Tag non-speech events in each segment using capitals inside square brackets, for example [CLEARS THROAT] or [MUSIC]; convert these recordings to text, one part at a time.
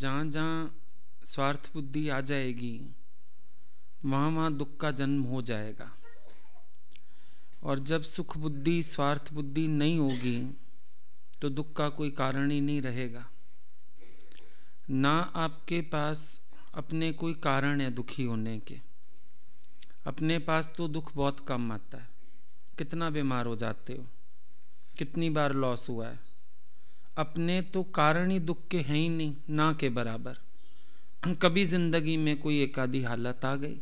जहाँ जहाँ स्वार्थ बुद्धि आ जाएगी वहाँ वहाँ दुख का जन्म हो जाएगा और जब सुख बुद्धि स्वार्थ बुद्धि नहीं होगी तो दुख का कोई कारण ही नहीं रहेगा ना आपके पास अपने कोई कारण है दुखी होने के अपने पास तो दुख बहुत कम आता है कितना बीमार हो जाते हो कितनी बार लॉस हुआ है अपने तो कारण ही दुख के हैं ही नहीं ना के बराबर कभी जिंदगी में कोई एक हालत आ गई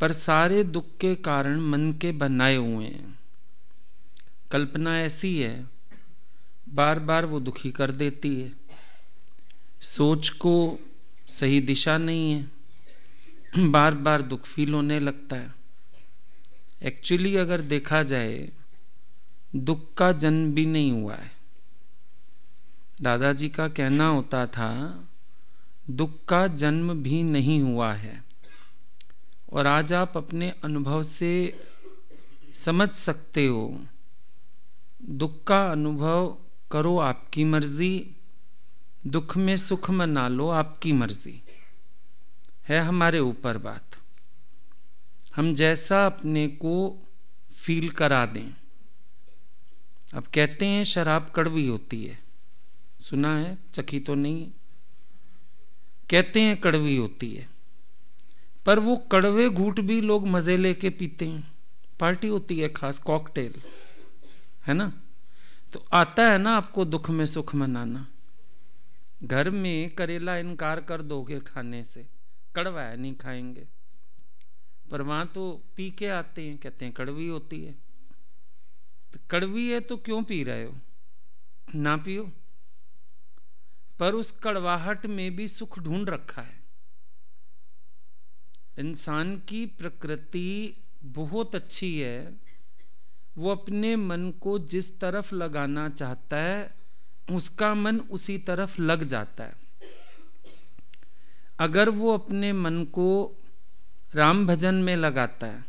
पर सारे दुख के कारण मन के बनाए हुए हैं कल्पना ऐसी है बार बार वो दुखी कर देती है सोच को सही दिशा नहीं है बार बार दुख फील होने लगता है एक्चुअली अगर देखा जाए दुख का जन्म भी नहीं हुआ है दादाजी का कहना होता था दुख का जन्म भी नहीं हुआ है और आज आप अपने अनुभव से समझ सकते हो दुख का अनुभव करो आपकी मर्जी दुख में सुख मना लो आपकी मर्जी है हमारे ऊपर बात हम जैसा अपने को फील करा दें अब कहते हैं शराब कड़वी होती है सुना है चखी तो नहीं है कहते हैं कड़वी होती है पर वो कड़वे घूट भी लोग मजे लेके पीते हैं पार्टी होती है खास कॉकटेल है ना तो आता है ना आपको दुख में सुख मनाना घर में करेला इनकार कर दोगे खाने से कड़वा है नहीं खाएंगे पर वहां तो पी के आते हैं कहते हैं कड़वी होती है तो कड़वी है तो क्यों पी रहे हो ना पियो पर उस कड़वाहट में भी सुख ढूंढ रखा है इंसान की प्रकृति बहुत अच्छी है वो अपने मन को जिस तरफ लगाना चाहता है उसका मन उसी तरफ लग जाता है अगर वो अपने मन को राम भजन में लगाता है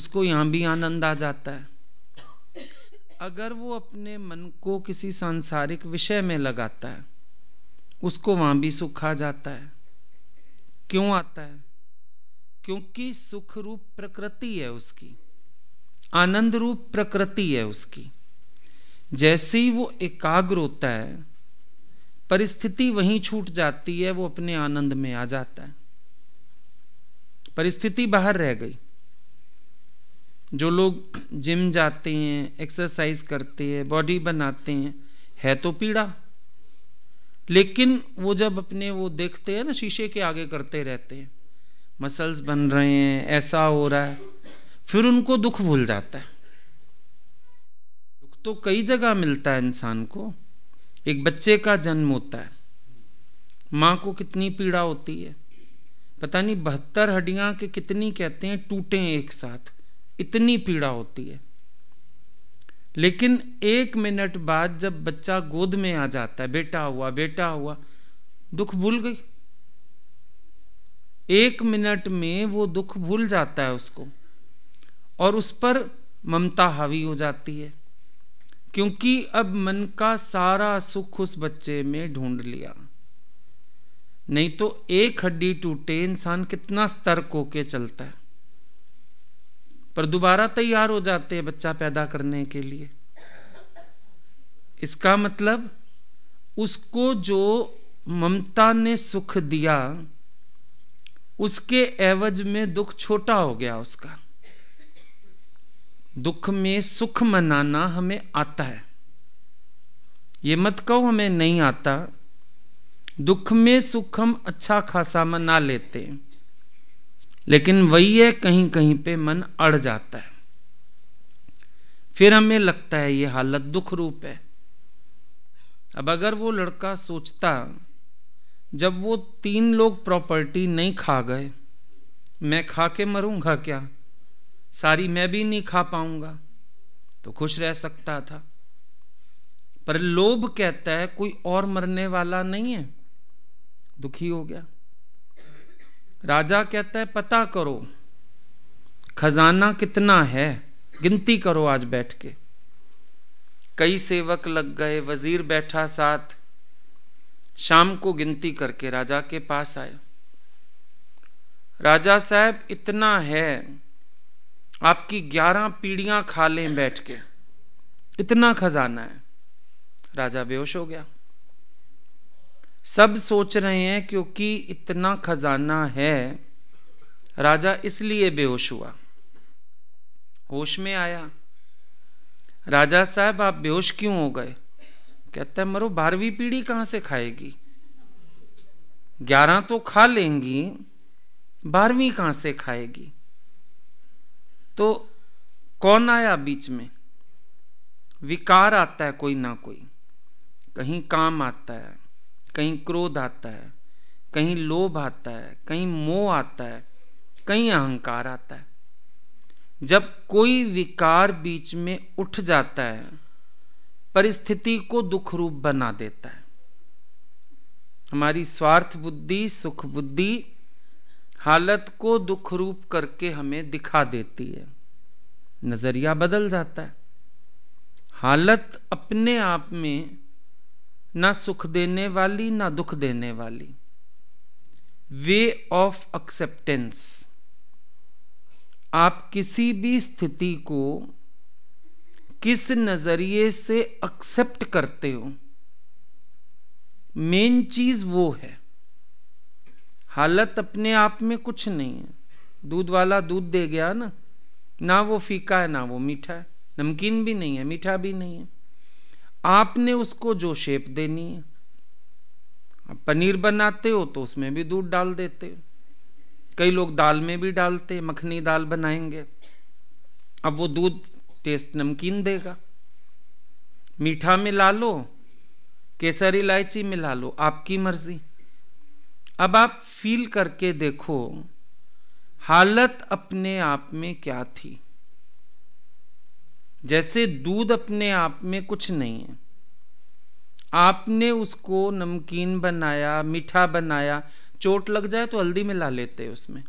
उसको यहाँ भी आनंद आ जाता है अगर वो अपने मन को किसी सांसारिक विषय में लगाता है उसको वहां भी सुख आ जाता है क्यों आता है क्योंकि सुख रूप प्रकृति है उसकी आनंद रूप प्रकृति है उसकी जैसे ही वो एकाग्र होता है परिस्थिति वहीं छूट जाती है वो अपने आनंद में आ जाता है परिस्थिति बाहर रह गई जो लोग जिम जाते हैं एक्सरसाइज करते हैं बॉडी बनाते हैं है तो पीड़ा लेकिन वो जब अपने वो देखते हैं ना शीशे के आगे करते रहते हैं मसल्स बन रहे हैं ऐसा हो रहा है फिर उनको दुख भूल जाता है दुख तो कई जगह मिलता है इंसान को एक बच्चे का जन्म होता है माँ को कितनी पीड़ा होती है पता नहीं बहत्तर हड्डियाँ के कितनी कहते हैं टूटे एक साथ इतनी पीड़ा होती है लेकिन एक मिनट बाद जब बच्चा गोद में आ जाता है बेटा हुआ बेटा हुआ दुख भूल गई एक मिनट में वो दुख भूल जाता है उसको और उस पर ममता हावी हो जाती है क्योंकि अब मन का सारा सुख उस बच्चे में ढूंढ लिया नहीं तो एक हड्डी टूटे इंसान कितना सतर्क होके चलता है पर दोबारा तैयार हो जाते हैं बच्चा पैदा करने के लिए इसका मतलब उसको जो ममता ने सुख दिया उसके एवज में दुख छोटा हो गया उसका दुख में सुख मनाना हमें आता है ये मत कहो हमें नहीं आता दुख में सुख हम अच्छा खासा मना लेते हैं लेकिन वही है कहीं कहीं पे मन अड़ जाता है फिर हमें लगता है ये हालत दुख रूप है अब अगर वो लड़का सोचता जब वो तीन लोग प्रॉपर्टी नहीं खा गए मैं खा के मरूंगा क्या सारी मैं भी नहीं खा पाऊंगा तो खुश रह सकता था पर लोभ कहता है कोई और मरने वाला नहीं है दुखी हो गया राजा कहता है पता करो खजाना कितना है गिनती करो आज बैठ के कई सेवक लग गए वजीर बैठा साथ शाम को गिनती करके राजा के पास आए राजा साहब इतना है आपकी ग्यारह पीढ़ियां खा लें बैठ के इतना खजाना है राजा बेहोश हो गया सब सोच रहे हैं क्योंकि इतना खजाना है राजा इसलिए बेहोश हुआ होश में आया राजा साहब आप बेहोश क्यों हो गए कहते हैं मरो बारहवीं पीढ़ी कहाँ से खाएगी ग्यारह तो खा लेंगी बारहवीं कहाँ से खाएगी तो कौन आया बीच में विकार आता है कोई ना कोई कहीं काम आता है कहीं क्रोध आता है कहीं लोभ आता है कहीं मोह आता है कहीं अहंकार आता है जब कोई विकार बीच में उठ जाता है परिस्थिति को दुख रूप बना देता है हमारी स्वार्थ बुद्धि सुख बुद्धि हालत को दुख रूप करके हमें दिखा देती है नजरिया बदल जाता है हालत अपने आप में ना सुख देने वाली ना दुख देने वाली वे ऑफ एक्सेप्टेंस आप किसी भी स्थिति को किस नज़रिए से एक्सेप्ट करते हो मेन चीज़ वो है हालत अपने आप में कुछ नहीं है दूध वाला दूध दे गया ना ना वो फीका है ना वो मीठा है नमकीन भी नहीं है मीठा भी नहीं है आपने उसको जो शेप देनी है आप पनीर बनाते हो तो उसमें भी दूध डाल देते हो कई लोग दाल में भी डालते मखनी दाल बनाएंगे अब वो दूध टेस्ट नमकीन देगा मीठा मिला लो केसर इलायची मिला लो आपकी मर्जी अब आप फील करके देखो हालत अपने आप में क्या थी जैसे दूध अपने आप में कुछ नहीं है आपने उसको नमकीन बनाया मीठा बनाया चोट लग जाए तो हल्दी मिला लेते हैं उसमें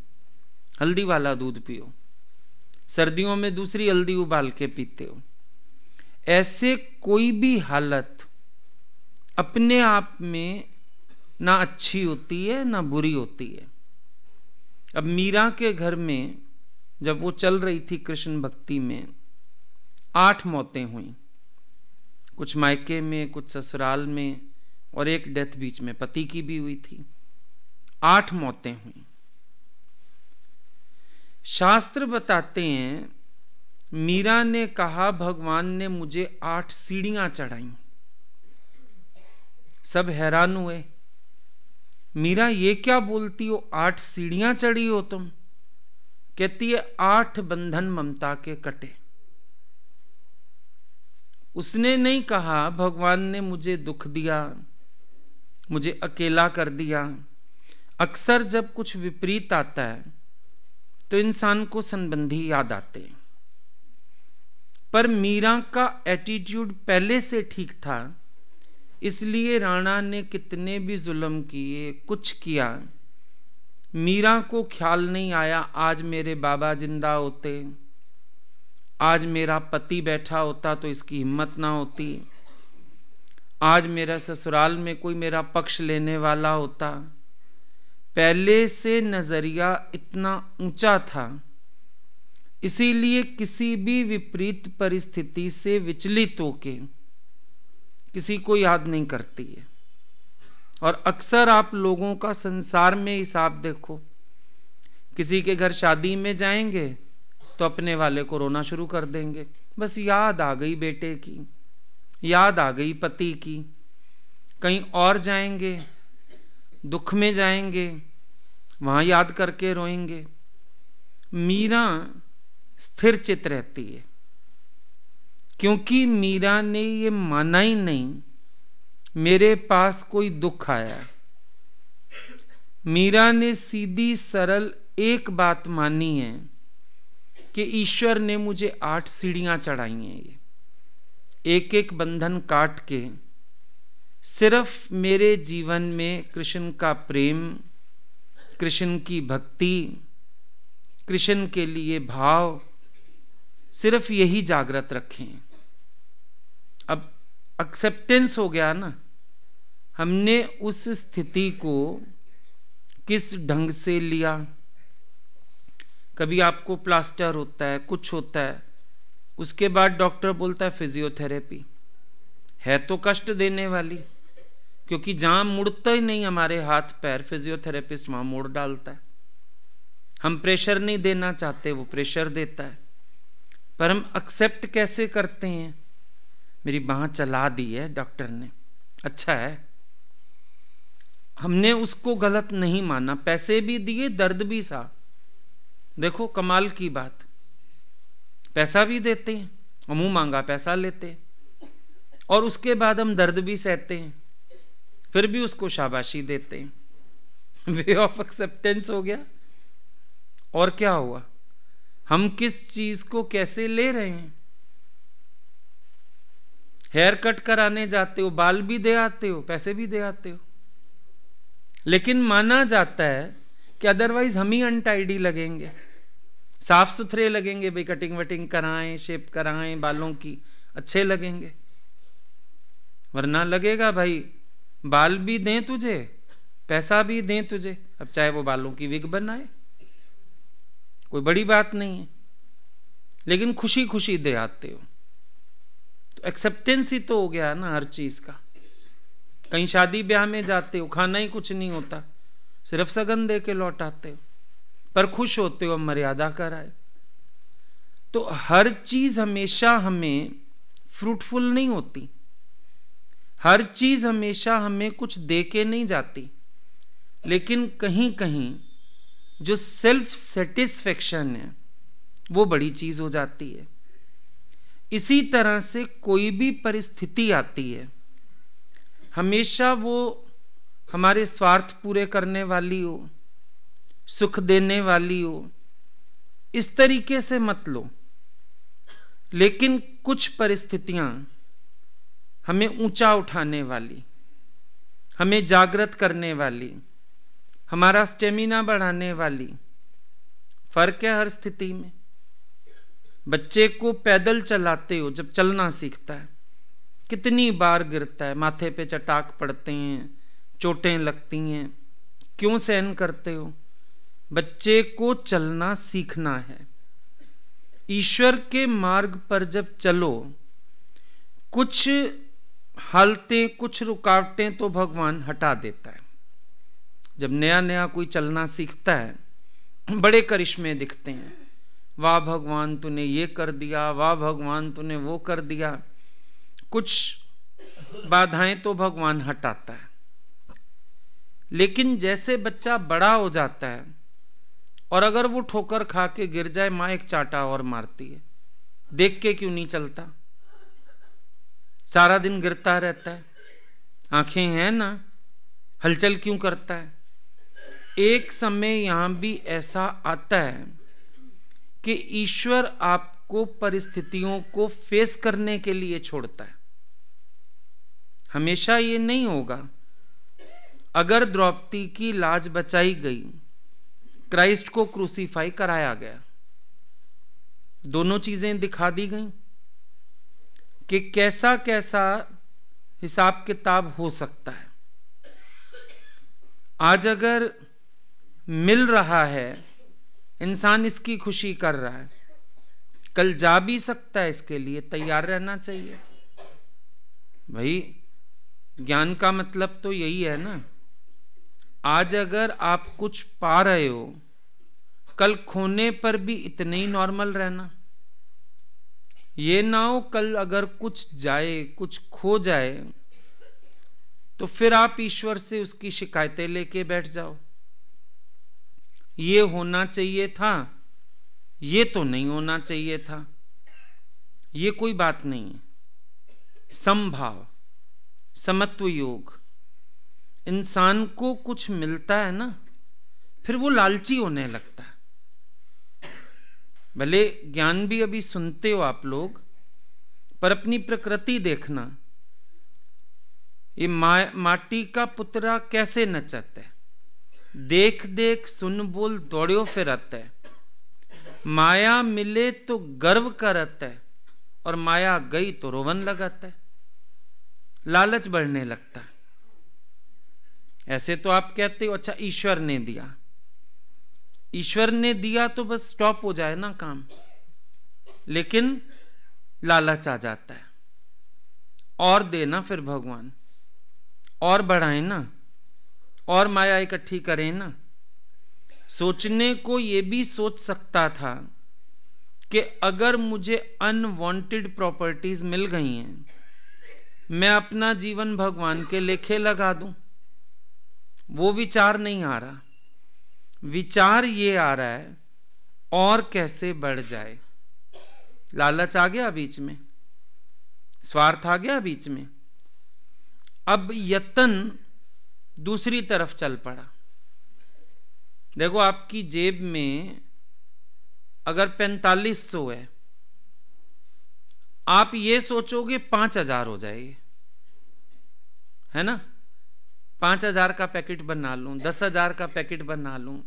हल्दी वाला दूध पियो सर्दियों में दूसरी हल्दी उबाल के पीते हो ऐसे कोई भी हालत अपने आप में ना अच्छी होती है ना बुरी होती है अब मीरा के घर में जब वो चल रही थी कृष्ण भक्ति में आठ मौतें हुई कुछ मायके में कुछ ससुराल में और एक डेथ बीच में पति की भी हुई थी आठ मौतें हुई शास्त्र बताते हैं मीरा ने कहा भगवान ने मुझे आठ सीढ़ियां चढ़ाई सब हैरान हुए मीरा ये क्या बोलती हो आठ सीढ़ियां चढ़ी हो तुम कहती है आठ बंधन ममता के कटे उसने नहीं कहा भगवान ने मुझे दुख दिया मुझे अकेला कर दिया अक्सर जब कुछ विपरीत आता है तो इंसान को संबंधी याद आते हैं पर मीरा का एटीट्यूड पहले से ठीक था इसलिए राणा ने कितने भी जुल्म किए कुछ किया मीरा को ख्याल नहीं आया आज मेरे बाबा जिंदा होते आज मेरा पति बैठा होता तो इसकी हिम्मत ना होती आज मेरा ससुराल में कोई मेरा पक्ष लेने वाला होता पहले से नज़रिया इतना ऊंचा था इसीलिए किसी भी विपरीत परिस्थिति से विचलित होके किसी को याद नहीं करती है और अक्सर आप लोगों का संसार में हिसाब देखो किसी के घर शादी में जाएंगे तो अपने वाले को रोना शुरू कर देंगे बस याद आ गई बेटे की याद आ गई पति की कहीं और जाएंगे दुख में जाएंगे वहाँ याद करके रोएंगे मीरा स्थिर चित रहती है क्योंकि मीरा ने ये माना ही नहीं मेरे पास कोई दुख आया मीरा ने सीधी सरल एक बात मानी है कि ईश्वर ने मुझे आठ सीढ़ियां चढ़ाई हैं ये एक एक बंधन काट के सिर्फ मेरे जीवन में कृष्ण का प्रेम कृष्ण की भक्ति कृष्ण के लिए भाव सिर्फ यही जागृत रखें अब एक्सेप्टेंस हो गया ना हमने उस स्थिति को किस ढंग से लिया कभी आपको प्लास्टर होता है कुछ होता है उसके बाद डॉक्टर बोलता है फिजियोथेरेपी है तो कष्ट देने वाली क्योंकि जहाँ मुड़ता ही नहीं हमारे हाथ पैर फिजियोथेरेपिस्ट वहाँ मोड़ डालता है हम प्रेशर नहीं देना चाहते वो प्रेशर देता है पर हम एक्सेप्ट कैसे करते हैं मेरी बाह चला दी है डॉक्टर ने अच्छा है हमने उसको गलत नहीं माना पैसे भी दिए दर्द भी सा देखो कमाल की बात पैसा भी देते हैं और मुंह मांगा पैसा लेते हैं और उसके बाद हम दर्द भी सहते हैं फिर भी उसको शाबाशी देते हैं वे ऑफ एक्सेप्टेंस हो गया और क्या हुआ हम किस चीज को कैसे ले रहे हैं हेयर कट कराने जाते हो बाल भी दे आते हो पैसे भी दे आते हो लेकिन माना जाता है कि अदरवाइज हम ही अनटाइडी लगेंगे साफ सुथरे लगेंगे भाई कटिंग वटिंग कराएं शेप कराएं बालों की अच्छे लगेंगे वरना लगेगा भाई बाल भी दें तुझे पैसा भी दें तुझे अब चाहे वो बालों की विग बनाए कोई बड़ी बात नहीं है लेकिन खुशी खुशी दे आते हो तो एक्सेप्टेंस ही तो हो गया ना हर चीज का कहीं शादी ब्याह में जाते हो खाना ही कुछ नहीं होता सिर्फ सगन दे के लौट आते हो पर खुश होते हो मर्यादा कर आए तो हर चीज हमेशा हमें फ्रूटफुल नहीं होती हर चीज हमेशा हमें कुछ दे के नहीं जाती लेकिन कहीं कहीं जो सेल्फ सेटिस्फेक्शन है वो बड़ी चीज हो जाती है इसी तरह से कोई भी परिस्थिति आती है हमेशा वो हमारे स्वार्थ पूरे करने वाली हो सुख देने वाली हो इस तरीके से मत लो लेकिन कुछ परिस्थितियां हमें ऊंचा उठाने वाली हमें जागृत करने वाली हमारा स्टेमिना बढ़ाने वाली फर्क है हर स्थिति में बच्चे को पैदल चलाते हो जब चलना सीखता है कितनी बार गिरता है माथे पे चटाक पड़ते हैं चोटें लगती हैं क्यों सहन करते हो बच्चे को चलना सीखना है ईश्वर के मार्ग पर जब चलो कुछ हालतें कुछ रुकावटें तो भगवान हटा देता है जब नया नया कोई चलना सीखता है बड़े करिश्मे दिखते हैं वाह भगवान तूने ये कर दिया वाह भगवान तूने वो कर दिया कुछ बाधाएं तो भगवान हटाता है लेकिन जैसे बच्चा बड़ा हो जाता है और अगर वो ठोकर खा के गिर जाए माँ एक चाटा और मारती है देख के क्यों नहीं चलता सारा दिन गिरता रहता है आंखें हैं ना हलचल क्यों करता है एक समय यहां भी ऐसा आता है कि ईश्वर आपको परिस्थितियों को फेस करने के लिए छोड़ता है हमेशा ये नहीं होगा अगर द्रौपदी की लाज बचाई गई क्राइस्ट को क्रूसीफाई कराया गया दोनों चीजें दिखा दी गई कि कैसा कैसा हिसाब किताब हो सकता है आज अगर मिल रहा है इंसान इसकी खुशी कर रहा है कल जा भी सकता है इसके लिए तैयार रहना चाहिए भाई ज्ञान का मतलब तो यही है ना आज अगर आप कुछ पा रहे हो कल खोने पर भी इतने ही नॉर्मल रहना ये ना हो कल अगर कुछ जाए कुछ खो जाए तो फिर आप ईश्वर से उसकी शिकायतें लेके बैठ जाओ ये होना चाहिए था ये तो नहीं होना चाहिए था ये कोई बात नहीं है संभाव समत्व योग इंसान को कुछ मिलता है ना फिर वो लालची होने लगता है भले ज्ञान भी अभी सुनते हो आप लोग पर अपनी प्रकृति देखना ये मा, माटी का पुतरा कैसे नचत है देख देख सुन बोल दौड़ो फिरत है माया मिले तो गर्व करत है और माया गई तो रोवन लगाता है लालच बढ़ने लगता है ऐसे तो आप कहते हो अच्छा ईश्वर ने दिया ईश्वर ने दिया तो बस स्टॉप हो जाए ना काम लेकिन लालच आ जाता है और देना फिर भगवान और बढ़ाए ना और माया इकट्ठी करें ना सोचने को ये भी सोच सकता था कि अगर मुझे अनवांटेड प्रॉपर्टीज मिल गई हैं मैं अपना जीवन भगवान के लेखे लगा दूं वो विचार नहीं आ रहा विचार ये आ रहा है और कैसे बढ़ जाए लालच आ गया बीच में स्वार्थ आ गया बीच में अब यत्न दूसरी तरफ चल पड़ा देखो आपकी जेब में अगर पैंतालीस सौ है आप ये सोचोगे पांच हजार हो जाएगी है ना पांच हजार का पैकेट बना लूं दस हजार का पैकेट बना लूं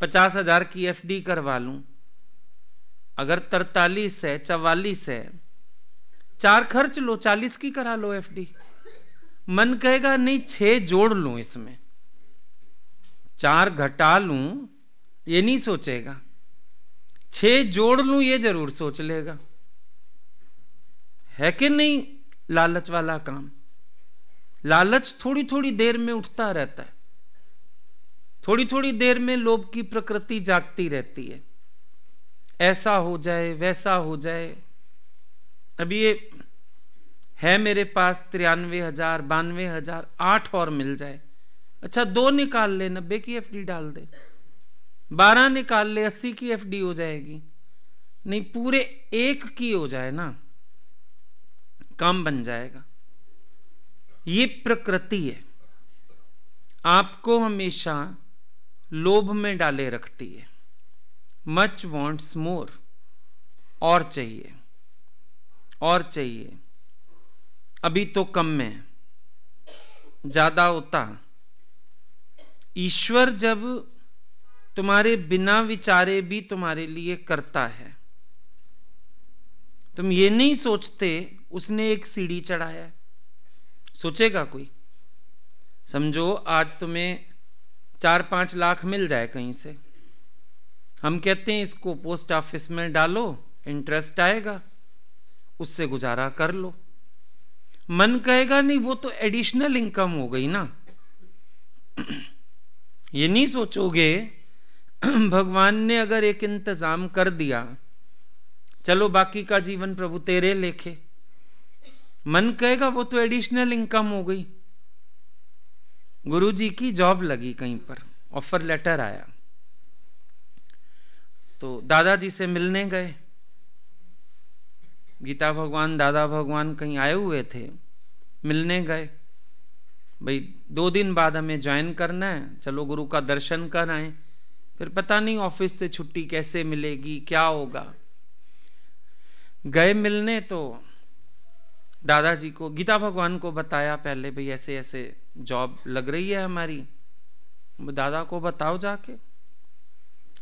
पचास हजार की एफडी करवा लूं अगर तरतालीस है चवालीस है चार खर्च लो चालीस की करा लो एफडी मन कहेगा नहीं छे जोड़ लूं इसमें चार घटा लूं ये नहीं सोचेगा छ जोड़ लूं ये जरूर सोच लेगा है कि नहीं लालच वाला काम लालच थोड़ी थोड़ी देर में उठता रहता है थोड़ी थोड़ी देर में लोभ की प्रकृति जागती रहती है ऐसा हो जाए वैसा हो जाए अब ये है मेरे पास तिरानवे हजार बानवे हजार आठ और मिल जाए अच्छा दो निकाल ले नब्बे की एफडी डाल दे बारह निकाल ले अस्सी की एफडी हो जाएगी नहीं पूरे एक की हो जाए ना काम बन जाएगा ये प्रकृति है आपको हमेशा लोभ में डाले रखती है मच वॉन्ट्स मोर और चाहिए और चाहिए अभी तो कम में ज़्यादा होता ईश्वर जब तुम्हारे बिना विचारे भी तुम्हारे लिए करता है तुम ये नहीं सोचते उसने एक सीढ़ी चढ़ाया सोचेगा कोई समझो आज तुम्हें चार पाँच लाख मिल जाए कहीं से हम कहते हैं इसको पोस्ट ऑफिस में डालो इंटरेस्ट आएगा उससे गुजारा कर लो मन कहेगा नहीं वो तो एडिशनल इनकम हो गई ना ये नहीं सोचोगे भगवान ने अगर एक इंतजाम कर दिया चलो बाकी का जीवन प्रभु तेरे लेखे मन कहेगा वो तो एडिशनल इनकम हो गई गुरुजी की जॉब लगी कहीं पर ऑफर लेटर आया तो दादाजी से मिलने गए गीता भगवान दादा भगवान कहीं आए हुए थे मिलने गए भाई दो दिन बाद हमें ज्वाइन करना है चलो गुरु का दर्शन कर आए फिर पता नहीं ऑफिस से छुट्टी कैसे मिलेगी क्या होगा गए मिलने तो दादाजी को गीता भगवान को बताया पहले भाई ऐसे ऐसे जॉब लग रही है हमारी दादा को बताओ जाके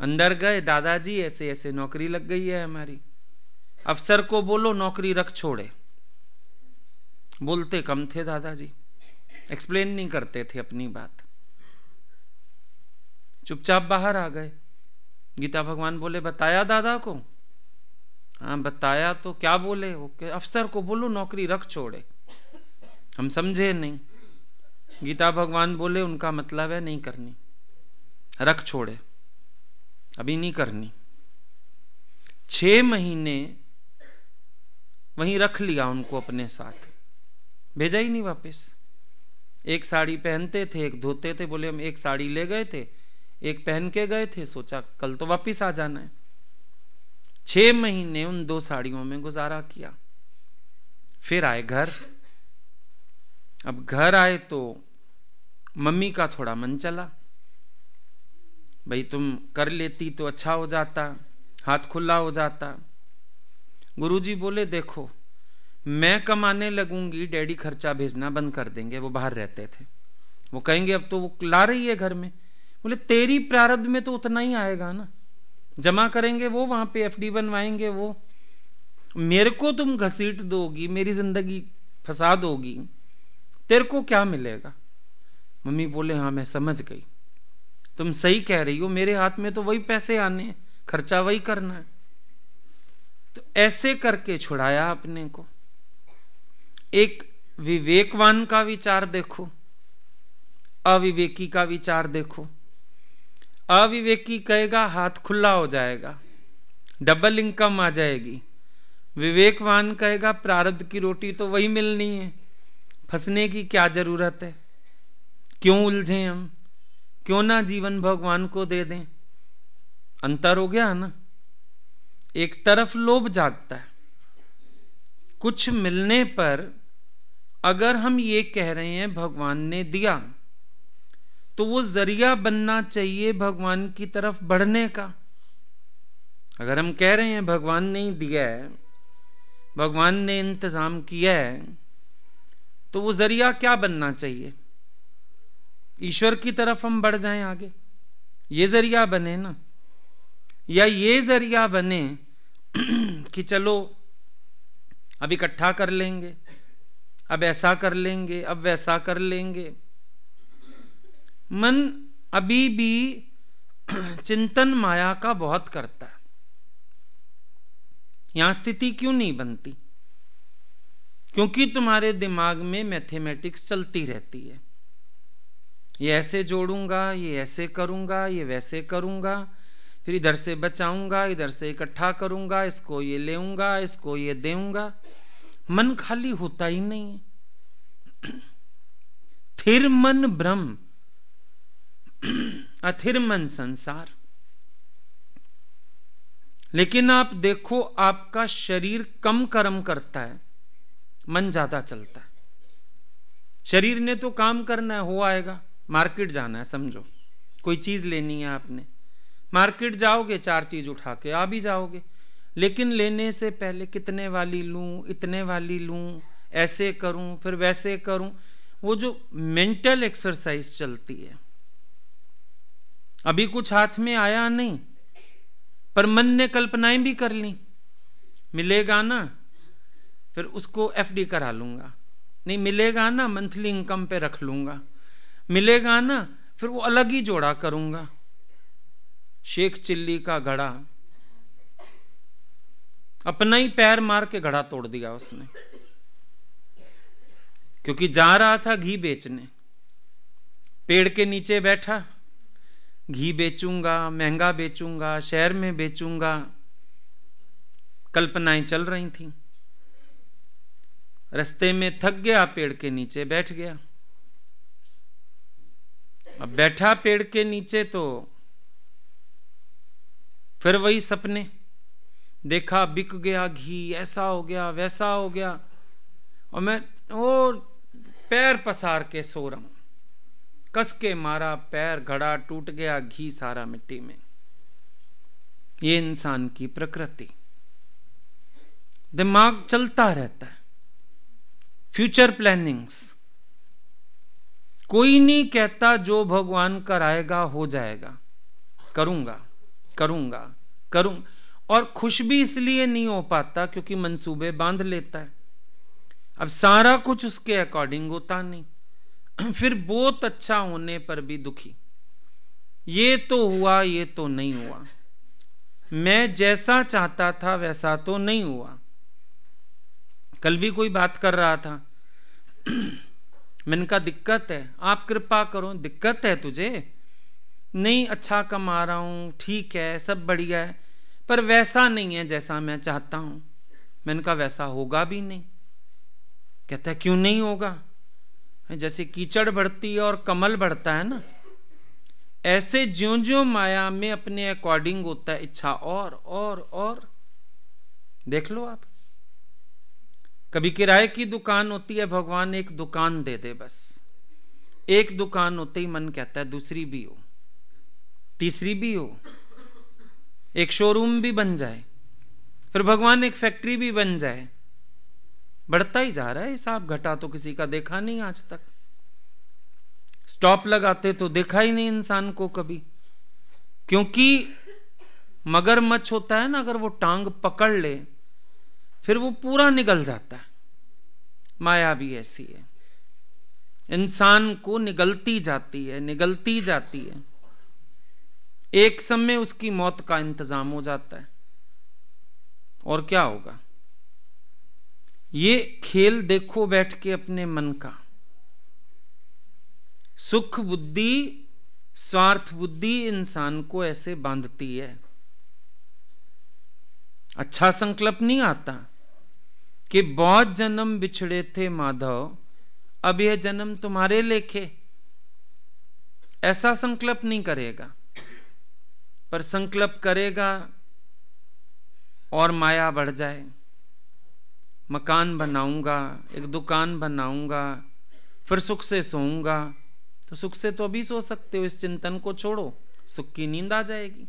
अंदर गए दादाजी ऐसे ऐसे नौकरी लग गई है हमारी अफसर को बोलो नौकरी रख छोड़े बोलते कम थे दादाजी एक्सप्लेन नहीं करते थे अपनी बात चुपचाप बाहर आ गए गीता भगवान बोले बताया दादा को हाँ बताया तो क्या बोले वो के अफसर को बोलो नौकरी रख छोड़े हम समझे नहीं गीता भगवान बोले उनका मतलब है नहीं करनी रख छोड़े अभी नहीं करनी छ महीने वहीं रख लिया उनको अपने साथ भेजा ही नहीं वापस एक साड़ी पहनते थे एक धोते थे बोले हम एक साड़ी ले गए थे एक पहन के गए थे सोचा कल तो वापस आ जाना है छह महीने उन दो साड़ियों में गुजारा किया फिर आए घर अब घर आए तो मम्मी का थोड़ा मन चला भाई तुम कर लेती तो अच्छा हो जाता हाथ खुला हो जाता गुरुजी बोले देखो मैं कमाने लगूंगी डैडी खर्चा भेजना बंद कर देंगे वो बाहर रहते थे वो कहेंगे अब तो वो ला रही है घर में बोले तेरी प्रारब्ध में तो उतना ही आएगा ना जमा करेंगे वो वहां पे एफडी बनवाएंगे वो मेरे को तुम घसीट दोगी मेरी जिंदगी फसा दोगी तेरे को क्या मिलेगा मम्मी बोले हाँ मैं समझ गई तुम सही कह रही हो मेरे हाथ में तो वही पैसे आने खर्चा वही करना है तो ऐसे करके छुड़ाया अपने को एक विवेकवान का विचार देखो अविवेकी का विचार देखो अविवेकी कहेगा हाथ खुला हो जाएगा डबल इनकम आ जाएगी विवेकवान कहेगा प्रारब्ध की रोटी तो वही मिलनी है फंसने की क्या जरूरत है क्यों उलझे हम क्यों ना जीवन भगवान को दे दें अंतर हो गया ना एक तरफ लोभ जागता है कुछ मिलने पर अगर हम ये कह रहे हैं भगवान ने दिया तो वो जरिया बनना चाहिए भगवान की तरफ बढ़ने का अगर हम कह रहे हैं भगवान ने ही दिया है भगवान ने इंतज़ाम किया है तो वो जरिया क्या बनना चाहिए ईश्वर की तरफ हम बढ़ जाएं आगे ये जरिया बने ना या ये जरिया बने [CLEARS THROAT] कि चलो अब इकट्ठा कर लेंगे अब ऐसा कर लेंगे अब वैसा कर लेंगे मन अभी भी चिंतन माया का बहुत करता है यहां स्थिति क्यों नहीं बनती क्योंकि तुम्हारे दिमाग में मैथमेटिक्स चलती रहती है ये ऐसे जोड़ूंगा ये ऐसे करूंगा ये वैसे करूंगा फिर इधर से बचाऊंगा इधर से इकट्ठा करूंगा इसको ये लेऊंगा इसको ये देऊंगा मन खाली होता ही नहीं है [CLEARS THROAT] थिर मन ब्रह्म [CLEARS THROAT] अथिर मन संसार लेकिन आप देखो आपका शरीर कम कर्म करता है मन ज्यादा चलता है शरीर ने तो काम करना है हो आएगा मार्केट जाना है समझो कोई चीज लेनी है आपने मार्केट जाओगे चार चीज उठा के आ भी जाओगे लेकिन लेने से पहले कितने वाली लूं इतने वाली लूं ऐसे करूं फिर वैसे करूं वो जो मेंटल एक्सरसाइज चलती है अभी कुछ हाथ में आया नहीं पर मन ने कल्पनाएं भी कर ली मिलेगा ना फिर उसको एफडी करा लूंगा नहीं मिलेगा ना मंथली इनकम पे रख लूंगा मिलेगा ना फिर वो अलग ही जोड़ा करूंगा शेख चिल्ली का घड़ा अपना ही पैर मार के घड़ा तोड़ दिया उसने क्योंकि जा रहा था घी बेचने पेड़ के नीचे बैठा घी बेचूंगा महंगा बेचूंगा शहर में बेचूंगा कल्पनाएं चल रही थी रास्ते में थक गया पेड़ के नीचे बैठ गया अब बैठा पेड़ के नीचे तो फिर वही सपने देखा बिक गया घी ऐसा हो गया वैसा हो गया और मैं और पैर पसार के सो रहा हूं कस के मारा पैर घड़ा टूट गया घी सारा मिट्टी में ये इंसान की प्रकृति दिमाग चलता रहता है फ्यूचर प्लानिंग्स कोई नहीं कहता जो भगवान कराएगा हो जाएगा करूंगा करूंगा करूं और खुश भी इसलिए नहीं हो पाता क्योंकि मंसूबे बांध लेता है अब सारा कुछ उसके अकॉर्डिंग होता नहीं [CLEARS THROAT] फिर बहुत अच्छा होने पर भी दुखी ये तो हुआ ये तो नहीं हुआ मैं जैसा चाहता था वैसा तो नहीं हुआ कल भी कोई बात कर रहा था [CLEARS THROAT] मैंने कहा दिक्कत है आप कृपा करो दिक्कत है तुझे नहीं अच्छा कमा रहा हूं ठीक है सब बढ़िया है पर वैसा नहीं है जैसा मैं चाहता हूं मैंने कहा वैसा होगा भी नहीं कहता है क्यों नहीं होगा जैसे कीचड़ बढ़ती है और कमल बढ़ता है ना ऐसे ज्यो ज्यो माया में अपने अकॉर्डिंग होता है इच्छा और और और देख लो आप कभी किराए की दुकान होती है भगवान एक दुकान दे दे बस एक दुकान होते ही मन कहता है दूसरी भी हो तीसरी भी हो एक शोरूम भी बन जाए फिर भगवान एक फैक्ट्री भी बन जाए बढ़ता ही जा रहा है हिसाब घटा तो किसी का देखा नहीं आज तक स्टॉप लगाते तो देखा ही नहीं इंसान को कभी क्योंकि मगरमच्छ होता है ना अगर वो टांग पकड़ ले फिर वो पूरा निगल जाता है माया भी ऐसी है इंसान को निगलती जाती है निगलती जाती है एक समय उसकी मौत का इंतजाम हो जाता है और क्या होगा ये खेल देखो बैठ के अपने मन का सुख बुद्धि स्वार्थ बुद्धि इंसान को ऐसे बांधती है अच्छा संकल्प नहीं आता कि बहुत जन्म बिछड़े थे माधव अब यह जन्म तुम्हारे लेखे ऐसा संकल्प नहीं करेगा पर संकल्प करेगा और माया बढ़ जाए मकान बनाऊंगा एक दुकान बनाऊंगा फिर सुख से सोऊंगा तो सुख से तो अभी सो सकते हो इस चिंतन को छोड़ो सुख की नींद आ जाएगी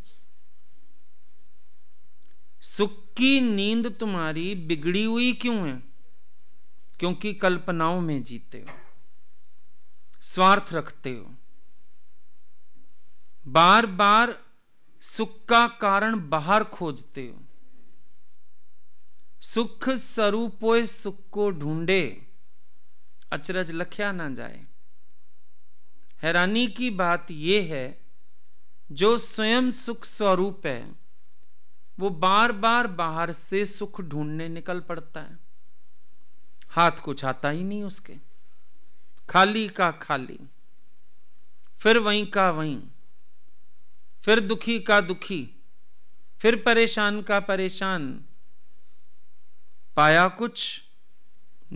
सुख की नींद तुम्हारी बिगड़ी हुई क्यों है क्योंकि कल्पनाओं में जीते हो स्वार्थ रखते हो बार बार सुख का कारण बाहर खोजते हो सुख स्वरूपोय सुख को ढूंढे अचरज लख्या ना जाए हैरानी की बात यह है जो स्वयं सुख स्वरूप है वो बार बार बाहर से सुख ढूंढने निकल पड़ता है हाथ कुछ आता ही नहीं उसके खाली का खाली फिर वहीं का वहीं फिर दुखी का दुखी फिर परेशान का परेशान पाया कुछ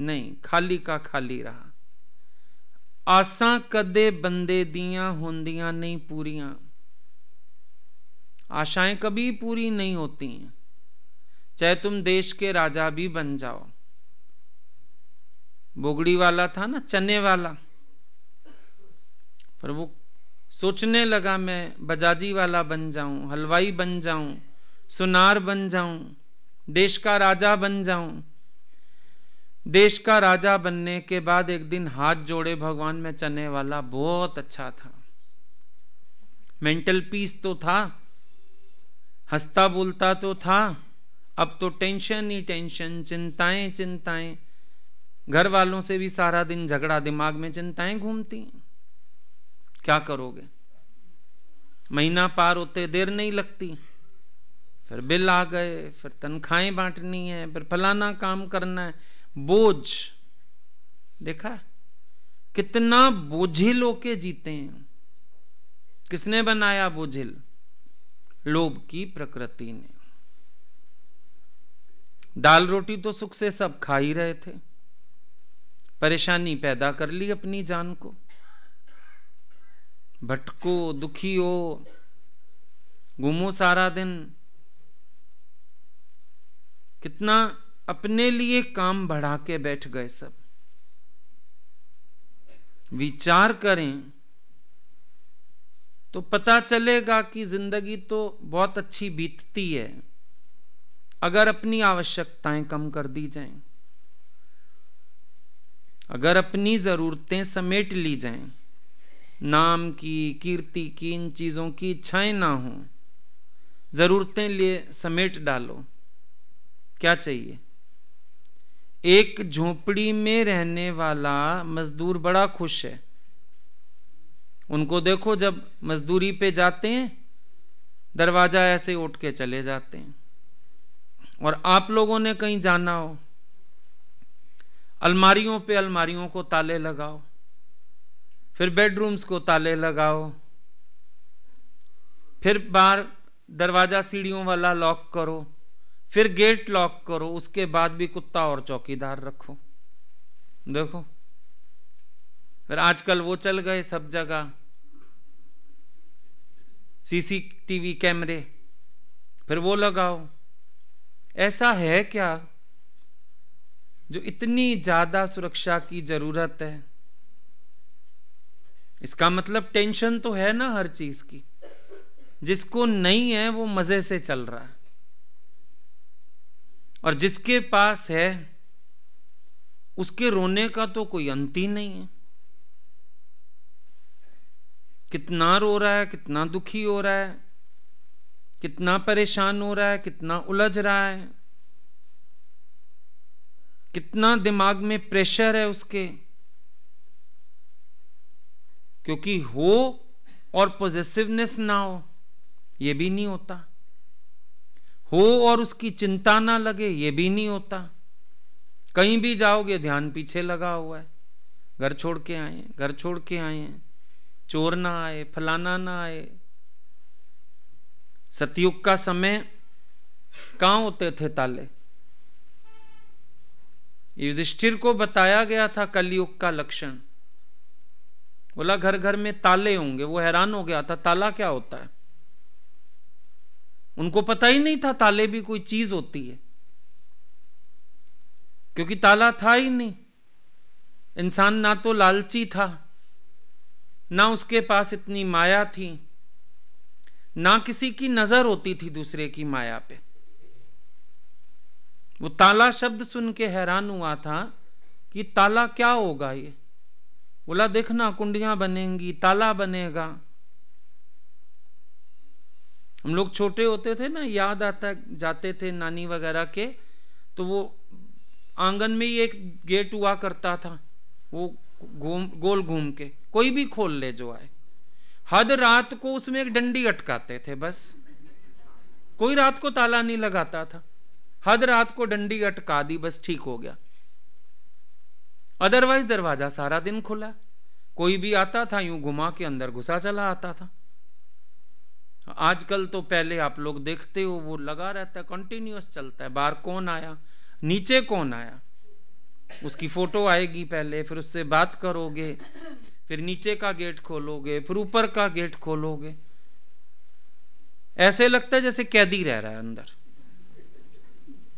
नहीं खाली का खाली रहा आसा कदे बंदे दिया होंदिया नहीं पूरी आशाएं कभी पूरी नहीं होती हैं चाहे तुम देश के राजा भी बन जाओ बोगड़ी वाला था ना चने वाला पर वो सोचने लगा मैं बजाजी वाला बन जाऊं हलवाई बन जाऊं सुनार बन जाऊं देश का राजा बन जाऊं देश का राजा बनने के बाद एक दिन हाथ जोड़े भगवान में चलने वाला बहुत अच्छा था मेंटल पीस तो था हंसता बोलता तो था अब तो टेंशन ही टेंशन चिंताएं चिंताएं घर वालों से भी सारा दिन झगड़ा दिमाग में चिंताएं घूमती क्या करोगे महीना पार होते देर नहीं लगती फिर बिल आ गए फिर तनख्वाहें बांटनी है फिर फलाना काम करना है बोझ देखा कितना बोझिल होके जीते हैं किसने बनाया बोझिल लोभ की प्रकृति ने दाल रोटी तो सुख से सब खा ही रहे थे परेशानी पैदा कर ली अपनी जान को भटको दुखी हो घूमो सारा दिन कितना अपने लिए काम बढ़ा के बैठ गए सब विचार करें तो पता चलेगा कि जिंदगी तो बहुत अच्छी बीतती है अगर अपनी आवश्यकताएं कम कर दी जाएं अगर अपनी ज़रूरतें समेट ली जाएं नाम की कीर्ति की इन चीज़ों की इच्छाएं ना हो ज़रूरतें लिए समेट डालो क्या चाहिए एक झोपड़ी में रहने वाला मजदूर बड़ा खुश है उनको देखो जब मजदूरी पे जाते हैं दरवाजा ऐसे उठ के चले जाते हैं और आप लोगों ने कहीं जाना हो अलमारियों पे अलमारियों को ताले लगाओ फिर बेडरूम्स को ताले लगाओ फिर बाहर दरवाज़ा सीढ़ियों वाला लॉक करो फिर गेट लॉक करो उसके बाद भी कुत्ता और चौकीदार रखो देखो फिर आजकल वो चल गए सब जगह सीसीटीवी कैमरे फिर वो लगाओ ऐसा है क्या जो इतनी ज्यादा सुरक्षा की जरूरत है इसका मतलब टेंशन तो है ना हर चीज की जिसको नहीं है वो मजे से चल रहा है और जिसके पास है उसके रोने का तो कोई अंत ही नहीं है कितना रो रहा है कितना दुखी हो रहा है कितना परेशान हो रहा है कितना उलझ रहा है कितना दिमाग में प्रेशर है उसके क्योंकि हो और पॉजिटिवनेस ना हो ये भी नहीं होता हो और उसकी चिंता ना लगे ये भी नहीं होता कहीं भी जाओगे ध्यान पीछे लगा हुआ है घर छोड़ के आए घर छोड़ के आए हैं चोर ना आए फलाना ना आए सतयुग का समय कहाँ होते थे ताले युधिष्ठिर को बताया गया था कलयुग का लक्षण बोला घर घर में ताले होंगे वो हैरान हो गया था ताला क्या होता है उनको पता ही नहीं था ताले भी कोई चीज होती है क्योंकि ताला था ही नहीं इंसान ना तो लालची था ना उसके पास इतनी माया थी ना किसी की नजर होती थी दूसरे की माया पे वो ताला शब्द सुन के हैरान हुआ था कि ताला क्या होगा ये बोला देखना कुंडियां बनेंगी ताला बनेगा हम लोग छोटे होते थे ना याद आता जाते थे नानी वगैरह के तो वो आंगन में ही एक गेट हुआ करता था वो घूम गोल घूम के कोई भी खोल ले जो आए हद रात को उसमें एक डंडी अटकाते थे बस कोई रात को ताला नहीं लगाता था हद रात को डंडी अटका दी बस ठीक हो गया अदरवाइज दरवाजा सारा दिन खुला कोई भी आता था यूं घुमा के अंदर घुसा चला आता था आजकल तो पहले आप लोग देखते हो वो लगा रहता है कंटिन्यूस चलता है बाहर कौन आया नीचे कौन आया उसकी फोटो आएगी पहले फिर उससे बात करोगे फिर नीचे का गेट खोलोगे फिर ऊपर का गेट खोलोगे ऐसे लगता है जैसे कैदी रह रहा है अंदर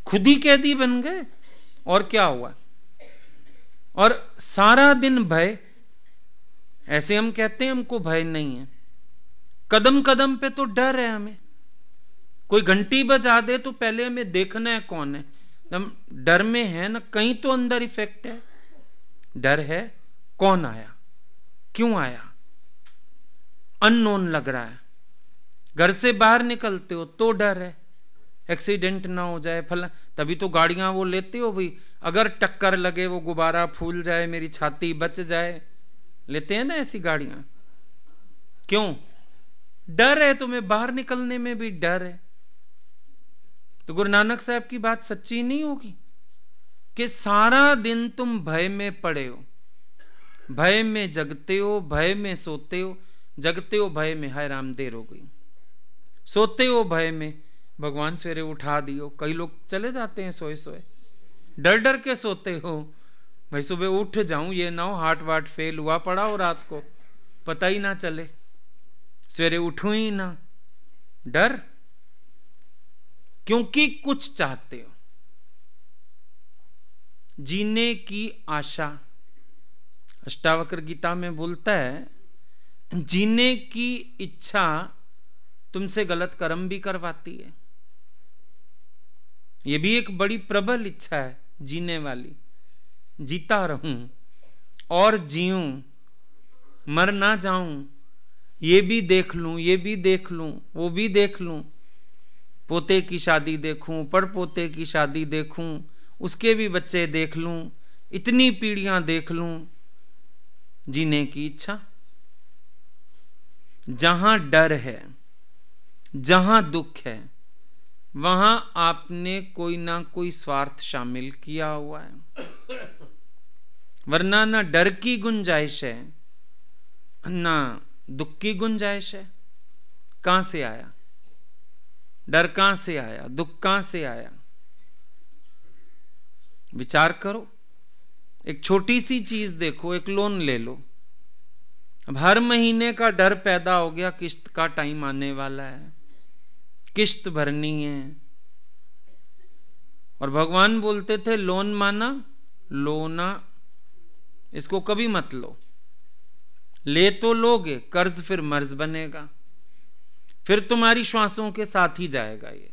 खुद ही कैदी बन गए और क्या हुआ और सारा दिन भय ऐसे हम कहते हैं हमको भय नहीं है कदम कदम पे तो डर है हमें कोई घंटी बजा दे तो पहले हमें देखना है कौन है हम डर में है ना कहीं तो अंदर इफेक्ट है डर है कौन आया क्यों आया अननोन लग रहा है घर से बाहर निकलते हो तो डर है एक्सीडेंट ना हो जाए फल तभी तो गाड़ियां वो लेते हो भाई अगर टक्कर लगे वो गुब्बारा फूल जाए मेरी छाती बच जाए लेते हैं ना ऐसी गाड़ियां क्यों डर है तुम्हें बाहर निकलने में भी डर है तो गुरु नानक साहब की बात सच्ची नहीं होगी कि सारा दिन तुम भय में पड़े हो भय में जगते हो भय में सोते हो जगते हो भय में हाय राम देर हो गई सोते हो भय में भगवान सवेरे उठा दियो कई लोग चले जाते हैं सोए सोए डर डर के सोते हो भाई सुबह उठ जाऊं ये ना हो हार्ट वार्ट फेल हुआ पड़ा हो रात को पता ही ना चले सवेरे उठूं ही ना डर क्योंकि कुछ चाहते हो जीने की आशा अष्टावक्र गीता में बोलता है जीने की इच्छा तुमसे गलत कर्म भी करवाती है यह भी एक बड़ी प्रबल इच्छा है जीने वाली जीता रहूं और जीऊं मर ना जाऊं ये भी देख लूँ ये भी देख लूँ वो भी देख लूँ पोते की शादी देखूँ पर पोते की शादी देखूँ उसके भी बच्चे देख लूँ इतनी पीढ़ियां देख लूँ जीने की इच्छा जहां डर है जहां दुख है वहां आपने कोई ना कोई स्वार्थ शामिल किया हुआ है वरना ना डर की गुंजाइश है ना दुख की गुंजाइश है कहां से आया डर कहां से आया दुख कहां से आया विचार करो एक छोटी सी चीज देखो एक लोन ले लो अब हर महीने का डर पैदा हो गया किस्त का टाइम आने वाला है किस्त भरनी है और भगवान बोलते थे लोन माना लोना इसको कभी मत लो ले तो लोगे कर्ज फिर मर्ज बनेगा फिर तुम्हारी श्वासों के साथ ही जाएगा ये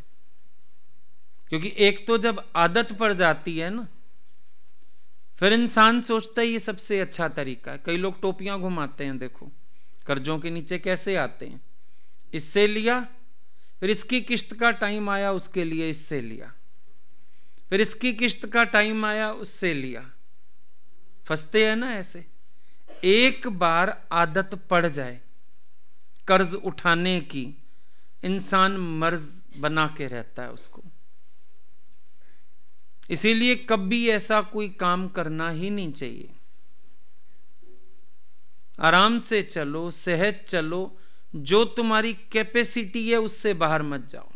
क्योंकि एक तो जब आदत पड़ जाती है ना फिर इंसान सोचता है ये सबसे अच्छा तरीका है कई लोग टोपियां घुमाते हैं देखो कर्जों के नीचे कैसे आते हैं इससे लिया फिर इसकी किश्त का टाइम आया उसके लिए इससे लिया फिर इसकी किश्त का टाइम आया उससे लिया फंसते हैं ना ऐसे एक बार आदत पड़ जाए कर्ज उठाने की इंसान मर्ज बना के रहता है उसको इसीलिए कभी ऐसा कोई काम करना ही नहीं चाहिए आराम से चलो सहज चलो जो तुम्हारी कैपेसिटी है उससे बाहर मत जाओ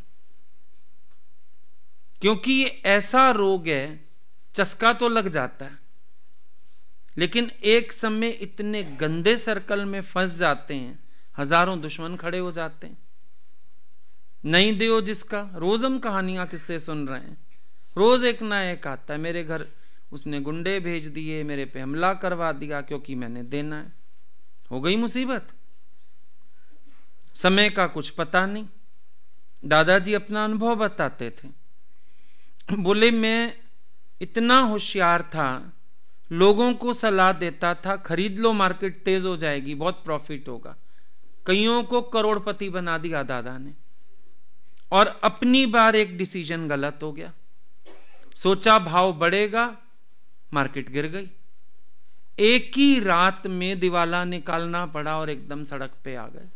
क्योंकि ये ऐसा रोग है चस्का तो लग जाता है लेकिन एक समय इतने गंदे सर्कल में फंस जाते हैं हजारों दुश्मन खड़े हो जाते हैं नहीं दियो जिसका रोज हम कहानियां किससे सुन रहे हैं रोज एक ना एक आता है मेरे घर उसने गुंडे भेज दिए मेरे पे हमला करवा दिया क्योंकि मैंने देना है हो गई मुसीबत समय का कुछ पता नहीं दादाजी अपना अनुभव बताते थे बोले मैं इतना होशियार था लोगों को सलाह देता था खरीद लो मार्केट तेज हो जाएगी बहुत प्रॉफिट होगा कईयों को करोड़पति बना दिया दादा ने और अपनी बार एक डिसीजन गलत हो गया सोचा भाव बढ़ेगा मार्केट गिर गई एक ही रात में दिवाला निकालना पड़ा और एकदम सड़क पे आ गए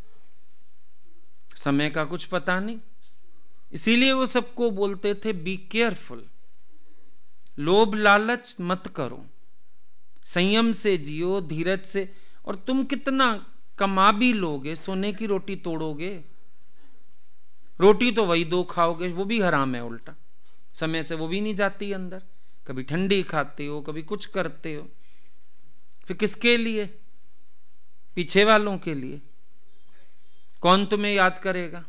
समय का कुछ पता नहीं इसीलिए वो सबको बोलते थे बी केयरफुल लोभ लालच मत करो संयम से जियो धीरज से और तुम कितना कमा भी लोगे सोने की रोटी तोड़ोगे रोटी तो वही दो खाओगे वो भी हराम है उल्टा समय से वो भी नहीं जाती अंदर कभी ठंडी खाते हो कभी कुछ करते हो फिर किसके लिए पीछे वालों के लिए कौन तुम्हें याद करेगा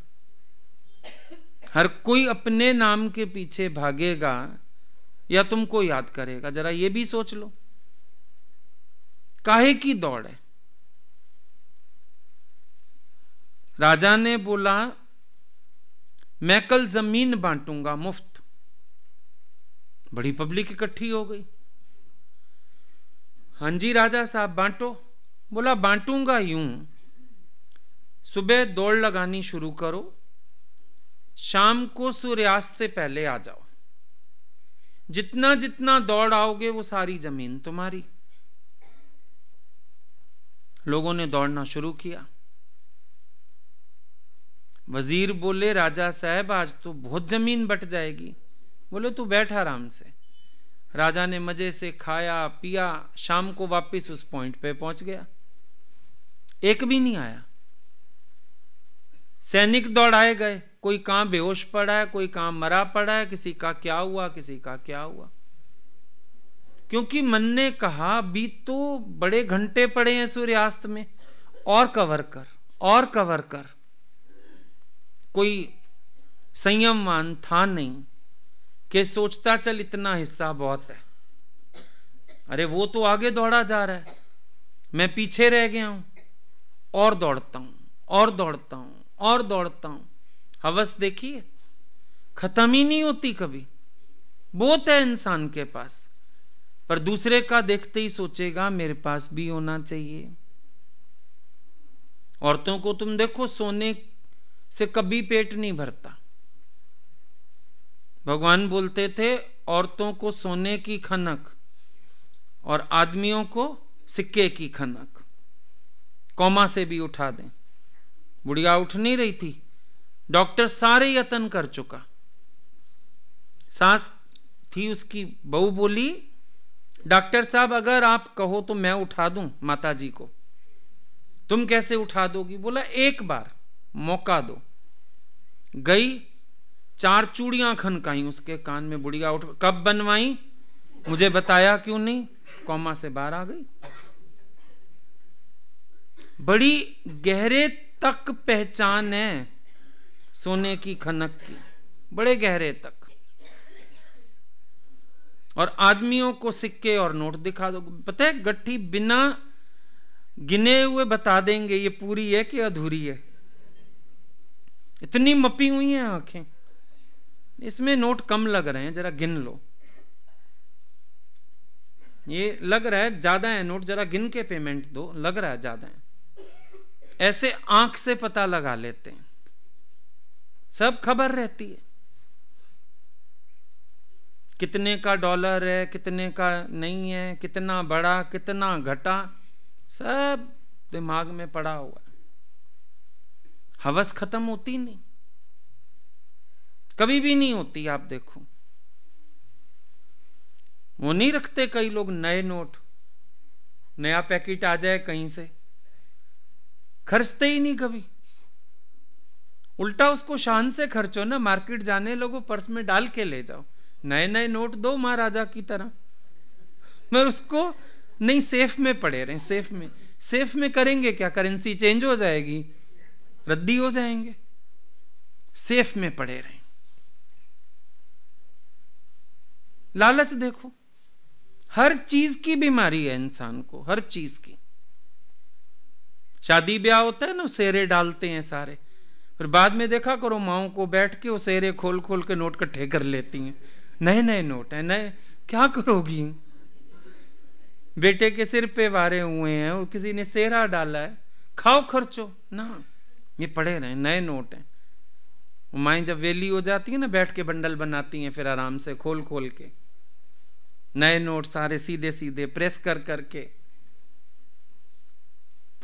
हर कोई अपने नाम के पीछे भागेगा या तुमको याद करेगा जरा ये भी सोच लो काहे की दौड़ है राजा ने बोला मैं कल जमीन बांटूंगा मुफ्त बड़ी पब्लिक इकट्ठी हो गई हां जी राजा साहब बांटो बोला बांटूंगा यूं सुबह दौड़ लगानी शुरू करो शाम को सूर्यास्त से पहले आ जाओ जितना जितना दौड़ आओगे वो सारी जमीन तुम्हारी लोगों ने दौड़ना शुरू किया वजीर बोले राजा साहब आज तो बहुत जमीन बट जाएगी बोले तू बैठ आराम से राजा ने मजे से खाया पिया शाम को वापस उस पॉइंट पे पहुंच गया एक भी नहीं आया सैनिक दौड़ाए गए कोई कहां बेहोश पड़ा है कोई कहां मरा पड़ा है किसी का क्या हुआ किसी का क्या हुआ क्योंकि मन ने कहा अभी तो बड़े घंटे पड़े हैं सूर्यास्त में और कवर कर और कवर कर कोई संयमवान था नहीं कि सोचता चल इतना हिस्सा बहुत है अरे वो तो आगे दौड़ा जा रहा है मैं पीछे रह गया हूं और दौड़ता हूं और दौड़ता हूं और दौड़ता हूं हवस देखिए खत्म ही नहीं होती कभी बहुत है इंसान के पास पर दूसरे का देखते ही सोचेगा मेरे पास भी होना चाहिए औरतों को तुम देखो सोने से कभी पेट नहीं भरता भगवान बोलते थे औरतों को सोने की खनक और आदमियों को सिक्के की खनक कोमा से भी उठा दें बुढ़िया उठ नहीं रही थी डॉक्टर सारे यत्न कर चुका सास थी उसकी बहू बोली डॉक्टर साहब अगर आप कहो तो मैं उठा दूं माता जी को तुम कैसे उठा दोगी बोला एक बार मौका दो गई चार चूड़ियां खनकाई उसके कान में बुढ़िया उठ कब बनवाई मुझे बताया क्यों नहीं कौमा से बाहर आ गई बड़ी गहरे तक पहचान है सोने की खनक की बड़े गहरे तक और आदमियों को सिक्के और नोट दिखा दो पता है गट्ठी बिना गिने हुए बता देंगे ये पूरी है कि अधूरी है इतनी मपी हुई है आंखें इसमें नोट कम लग रहे हैं जरा गिन लो ये लग रहा है ज्यादा है नोट जरा गिन के पेमेंट दो लग रहा है ज्यादा है ऐसे आंख से पता लगा लेते हैं सब खबर रहती है कितने का डॉलर है कितने का नहीं है कितना बड़ा कितना घटा सब दिमाग में पड़ा हुआ हवस खत्म होती नहीं कभी भी नहीं होती आप देखो वो नहीं रखते कई लोग नए नोट नया पैकेट आ जाए कहीं से खर्चते ही नहीं कभी उल्टा उसको शान से खर्चो ना मार्केट जाने लोगों पर्स में डाल के ले जाओ नए नए नोट दो महाराजा की तरह मगर उसको नहीं सेफ में पड़े रहे सेफ में सेफ में करेंगे क्या करेंसी चेंज हो जाएगी रद्दी हो जाएंगे सेफ में पड़े रहे लालच देखो हर चीज की बीमारी है इंसान को हर चीज की शादी ब्याह होता है ना सेरे डालते हैं सारे फिर बाद में देखा करो माओ को बैठ के वो सेरे खोल खोल के नोट इकट्ठे कर लेती हैं नए नए नोट है नए क्या करोगी बेटे के सिर पे वारे हुए हैं और किसी ने सेहरा डाला है खाओ खर्चो ना ये पड़े रहे नए नोट हैं माए जब वेली हो जाती है ना बैठ के बंडल बनाती हैं फिर आराम से खोल खोल के नए नोट सारे सीधे सीधे प्रेस कर करके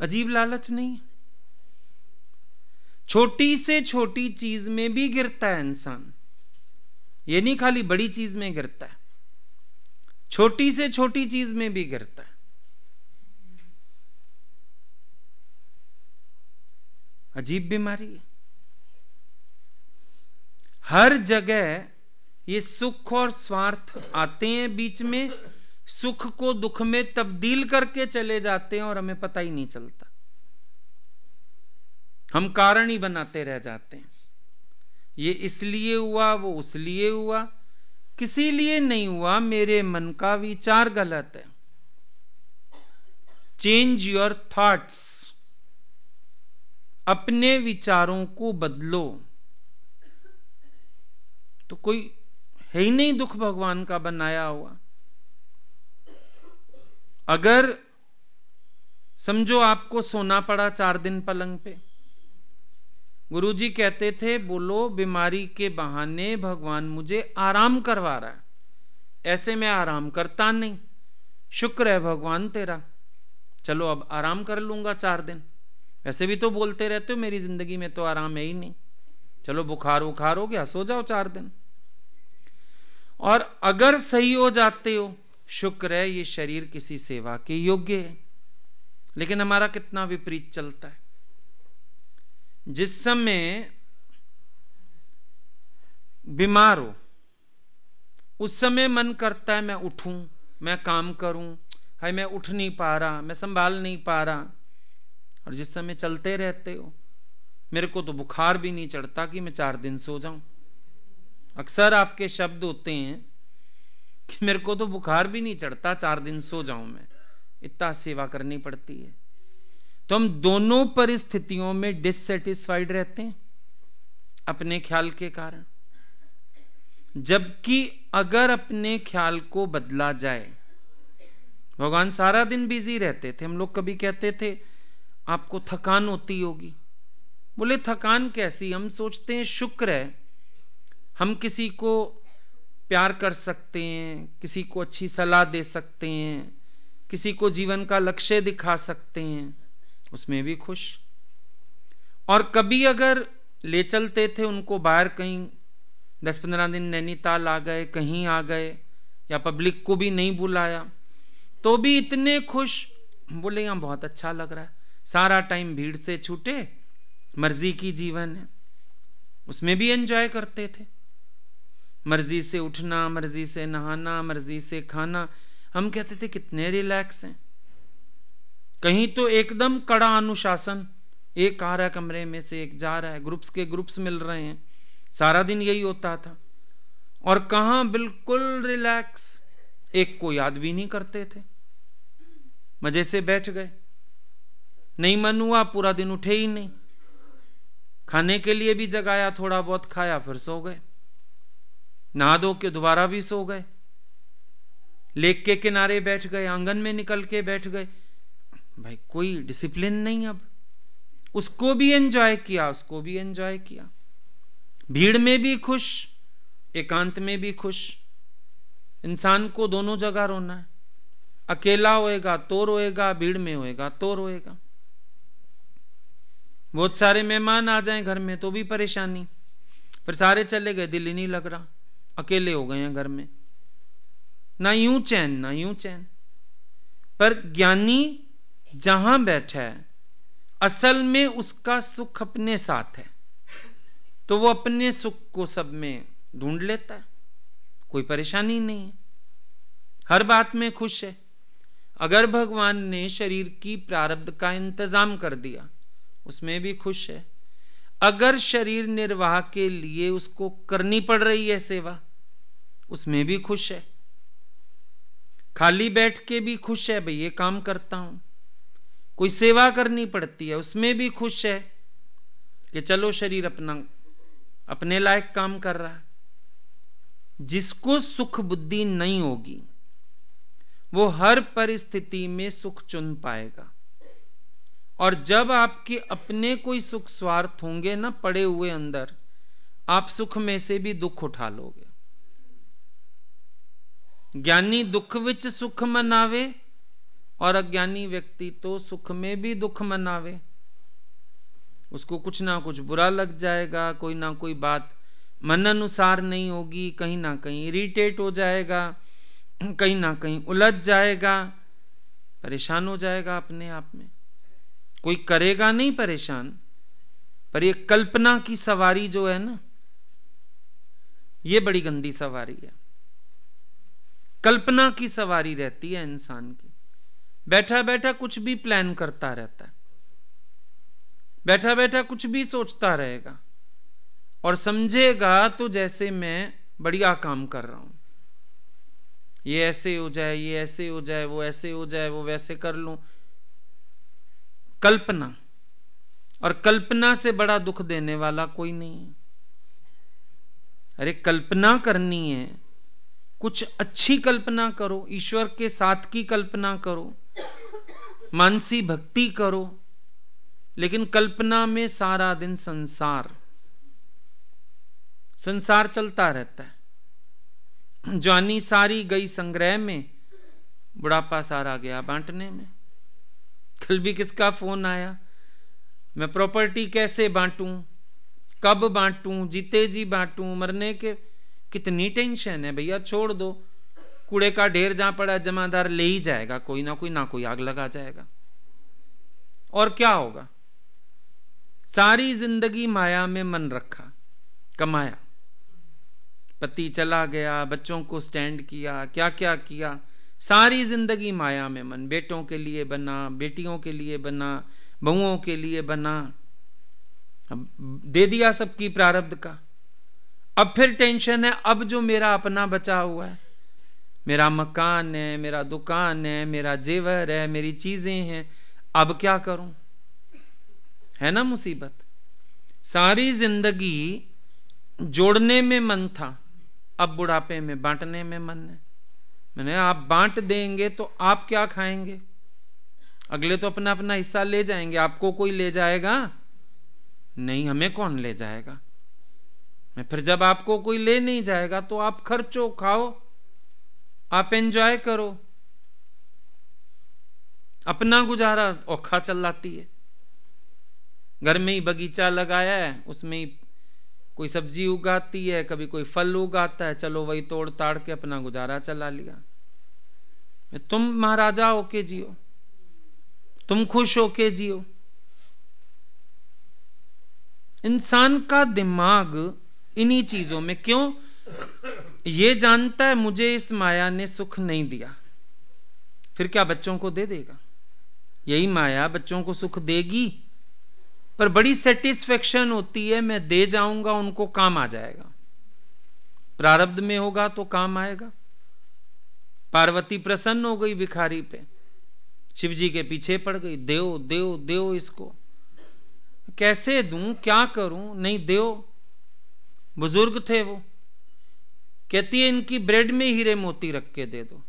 अजीब लालच नहीं छोटी से छोटी चीज में भी गिरता है इंसान ये नहीं खाली बड़ी चीज में गिरता है छोटी से छोटी चीज में भी गिरता है अजीब बीमारी है हर जगह ये सुख और स्वार्थ आते हैं बीच में सुख को दुख में तब्दील करके चले जाते हैं और हमें पता ही नहीं चलता हम कारण ही बनाते रह जाते हैं ये इसलिए हुआ वो उस लिए हुआ किसी लिए नहीं हुआ मेरे मन का विचार गलत है चेंज योर थॉट्स अपने विचारों को बदलो तो कोई है ही नहीं दुख भगवान का बनाया हुआ अगर समझो आपको सोना पड़ा चार दिन पलंग पे गुरुजी कहते थे बोलो बीमारी के बहाने भगवान मुझे आराम करवा रहा है ऐसे में आराम करता नहीं शुक्र है भगवान तेरा चलो अब आराम कर लूंगा चार दिन वैसे भी तो बोलते रहते हो मेरी ज़िंदगी में तो आराम है ही नहीं चलो बुखार उखार हो गया सो जाओ चार दिन और अगर सही हो जाते हो शुक्र है ये शरीर किसी सेवा के योग्य है लेकिन हमारा कितना विपरीत चलता है जिस समय बीमार हो उस समय मन करता है मैं उठूं मैं काम करूं हाय मैं उठ नहीं पा रहा मैं संभाल नहीं पा रहा और जिस समय चलते रहते हो मेरे को तो बुखार भी नहीं चढ़ता कि मैं चार दिन सो जाऊं अक्सर आपके शब्द होते हैं कि मेरे को तो बुखार भी नहीं चढ़ता चार दिन सो जाऊं मैं इतना सेवा करनी पड़ती है तो हम दोनों परिस्थितियों में डिससेटिस्फाइड रहते हैं अपने ख्याल के कारण जबकि अगर अपने ख्याल को बदला जाए भगवान सारा दिन बिजी रहते थे हम लोग कभी कहते थे आपको थकान होती होगी बोले थकान कैसी हम सोचते हैं शुक्र है हम किसी को प्यार कर सकते हैं किसी को अच्छी सलाह दे सकते हैं किसी को जीवन का लक्ष्य दिखा सकते हैं उसमें भी खुश और कभी अगर ले चलते थे उनको बाहर कहीं दस पंद्रह दिन नैनीताल आ गए कहीं आ गए या पब्लिक को भी नहीं बुलाया तो भी इतने खुश बोले यहाँ बहुत अच्छा लग रहा है सारा टाइम भीड़ से छूटे मर्जी की जीवन है उसमें भी एंजॉय करते थे मर्जी से उठना मर्जी से नहाना मर्जी से खाना हम कहते थे कितने रिलैक्स हैं कहीं तो एकदम कड़ा अनुशासन एक आ रहा है कमरे में से एक जा रहा है ग्रुप्स के ग्रुप्स मिल रहे हैं सारा दिन यही होता था और कहा बिल्कुल रिलैक्स एक को याद भी नहीं करते थे मजे से बैठ गए नहीं मन हुआ पूरा दिन उठे ही नहीं खाने के लिए भी जगाया थोड़ा बहुत खाया फिर सो गए नहा धो के दोबारा भी सो गए लेक के किनारे बैठ गए आंगन में निकल के बैठ गए भाई कोई डिसिप्लिन नहीं अब उसको भी एंजॉय किया उसको भी एंजॉय किया भीड़ में भी खुश एकांत में भी खुश इंसान को दोनों जगह रोना है अकेला होएगा तो रोएगा भीड़ में होएगा तो रोएगा बहुत सारे मेहमान आ जाए घर में तो भी परेशानी फिर सारे चले गए दिल ही नहीं लग रहा अकेले हो गए हैं घर में ना यूं चैन ना यूं चैन पर ज्ञानी जहां बैठा है असल में उसका सुख अपने साथ है तो वो अपने सुख को सब में ढूंढ लेता है कोई परेशानी नहीं है हर बात में खुश है अगर भगवान ने शरीर की प्रारब्ध का इंतजाम कर दिया उसमें भी खुश है अगर शरीर निर्वाह के लिए उसको करनी पड़ रही है सेवा उसमें भी खुश है खाली बैठ के भी खुश है भाई ये काम करता हूं कोई सेवा करनी पड़ती है उसमें भी खुश है कि चलो शरीर अपना अपने लायक काम कर रहा है जिसको सुख बुद्धि नहीं होगी वो हर परिस्थिति में सुख चुन पाएगा और जब आपके अपने कोई सुख स्वार्थ होंगे ना पड़े हुए अंदर आप सुख में से भी दुख उठा लोगे ज्ञानी दुख विच सुख मनावे और अज्ञानी व्यक्ति तो सुख में भी दुख मनावे उसको कुछ ना कुछ बुरा लग जाएगा कोई ना कोई बात मन अनुसार नहीं होगी कहीं ना कहीं इरिटेट हो जाएगा कहीं ना कहीं उलझ जाएगा परेशान हो जाएगा अपने आप में कोई करेगा नहीं परेशान पर ये कल्पना की सवारी जो है ना ये बड़ी गंदी सवारी है कल्पना की सवारी रहती है इंसान की बैठा बैठा कुछ भी प्लान करता रहता है बैठा बैठा कुछ भी सोचता रहेगा और समझेगा तो जैसे मैं बढ़िया काम कर रहा हूं ये ऐसे हो जाए ये ऐसे हो जाए वो ऐसे हो जाए वो वैसे कर लू कल्पना और कल्पना से बड़ा दुख देने वाला कोई नहीं है अरे कल्पना करनी है कुछ अच्छी कल्पना करो ईश्वर के साथ की कल्पना करो मानसी भक्ति करो लेकिन कल्पना में सारा दिन संसार संसार चलता रहता है जानी सारी गई संग्रह में बुढ़ापा सारा गया बांटने में कल भी किसका फोन आया मैं प्रॉपर्टी कैसे बांटूं कब बांटूं जीते जी बांटूं मरने के कितनी टेंशन है भैया छोड़ दो कूड़े का ढेर जहां पड़ा जमादार ले ही जाएगा कोई ना कोई ना कोई आग लगा जाएगा और क्या होगा सारी जिंदगी माया में मन रखा कमाया पति चला गया बच्चों को स्टैंड किया क्या क्या किया सारी जिंदगी माया में मन बेटों के लिए बना बेटियों के लिए बना बहुओं के लिए बना अब दे दिया सबकी प्रारब्ध का अब फिर टेंशन है अब जो मेरा अपना बचा हुआ है मेरा मकान है मेरा दुकान है मेरा जेवर है मेरी चीजें हैं अब क्या करूं है ना मुसीबत सारी जिंदगी जोड़ने में मन था अब बुढ़ापे में बांटने में मन है मैंने आप बांट देंगे तो आप क्या खाएंगे अगले तो अपना अपना हिस्सा ले जाएंगे आपको कोई ले जाएगा नहीं हमें कौन ले जाएगा मैं फिर जब आपको कोई ले नहीं जाएगा तो आप खर्चो खाओ आप एंजॉय करो अपना गुजारा औखा चलाती है घर में ही बगीचा लगाया है उसमें ही कोई सब्जी उगाती है कभी कोई फल उगाता है चलो वही तोड़ ताड़ के अपना गुजारा चला लिया तुम महाराजा होके जियो तुम खुश होके जियो इंसान का दिमाग इन्हीं चीजों में क्यों ये जानता है मुझे इस माया ने सुख नहीं दिया फिर क्या बच्चों को दे देगा यही माया बच्चों को सुख देगी पर बड़ी सेटिस्फेक्शन होती है मैं दे जाऊंगा उनको काम आ जाएगा प्रारब्ध में होगा तो काम आएगा पार्वती प्रसन्न हो गई भिखारी पे शिव जी के पीछे पड़ गई देव देव देव इसको कैसे दूं क्या करूं नहीं देव बुजुर्ग थे वो कहती है इनकी ब्रेड में हीरे मोती रख के दे दो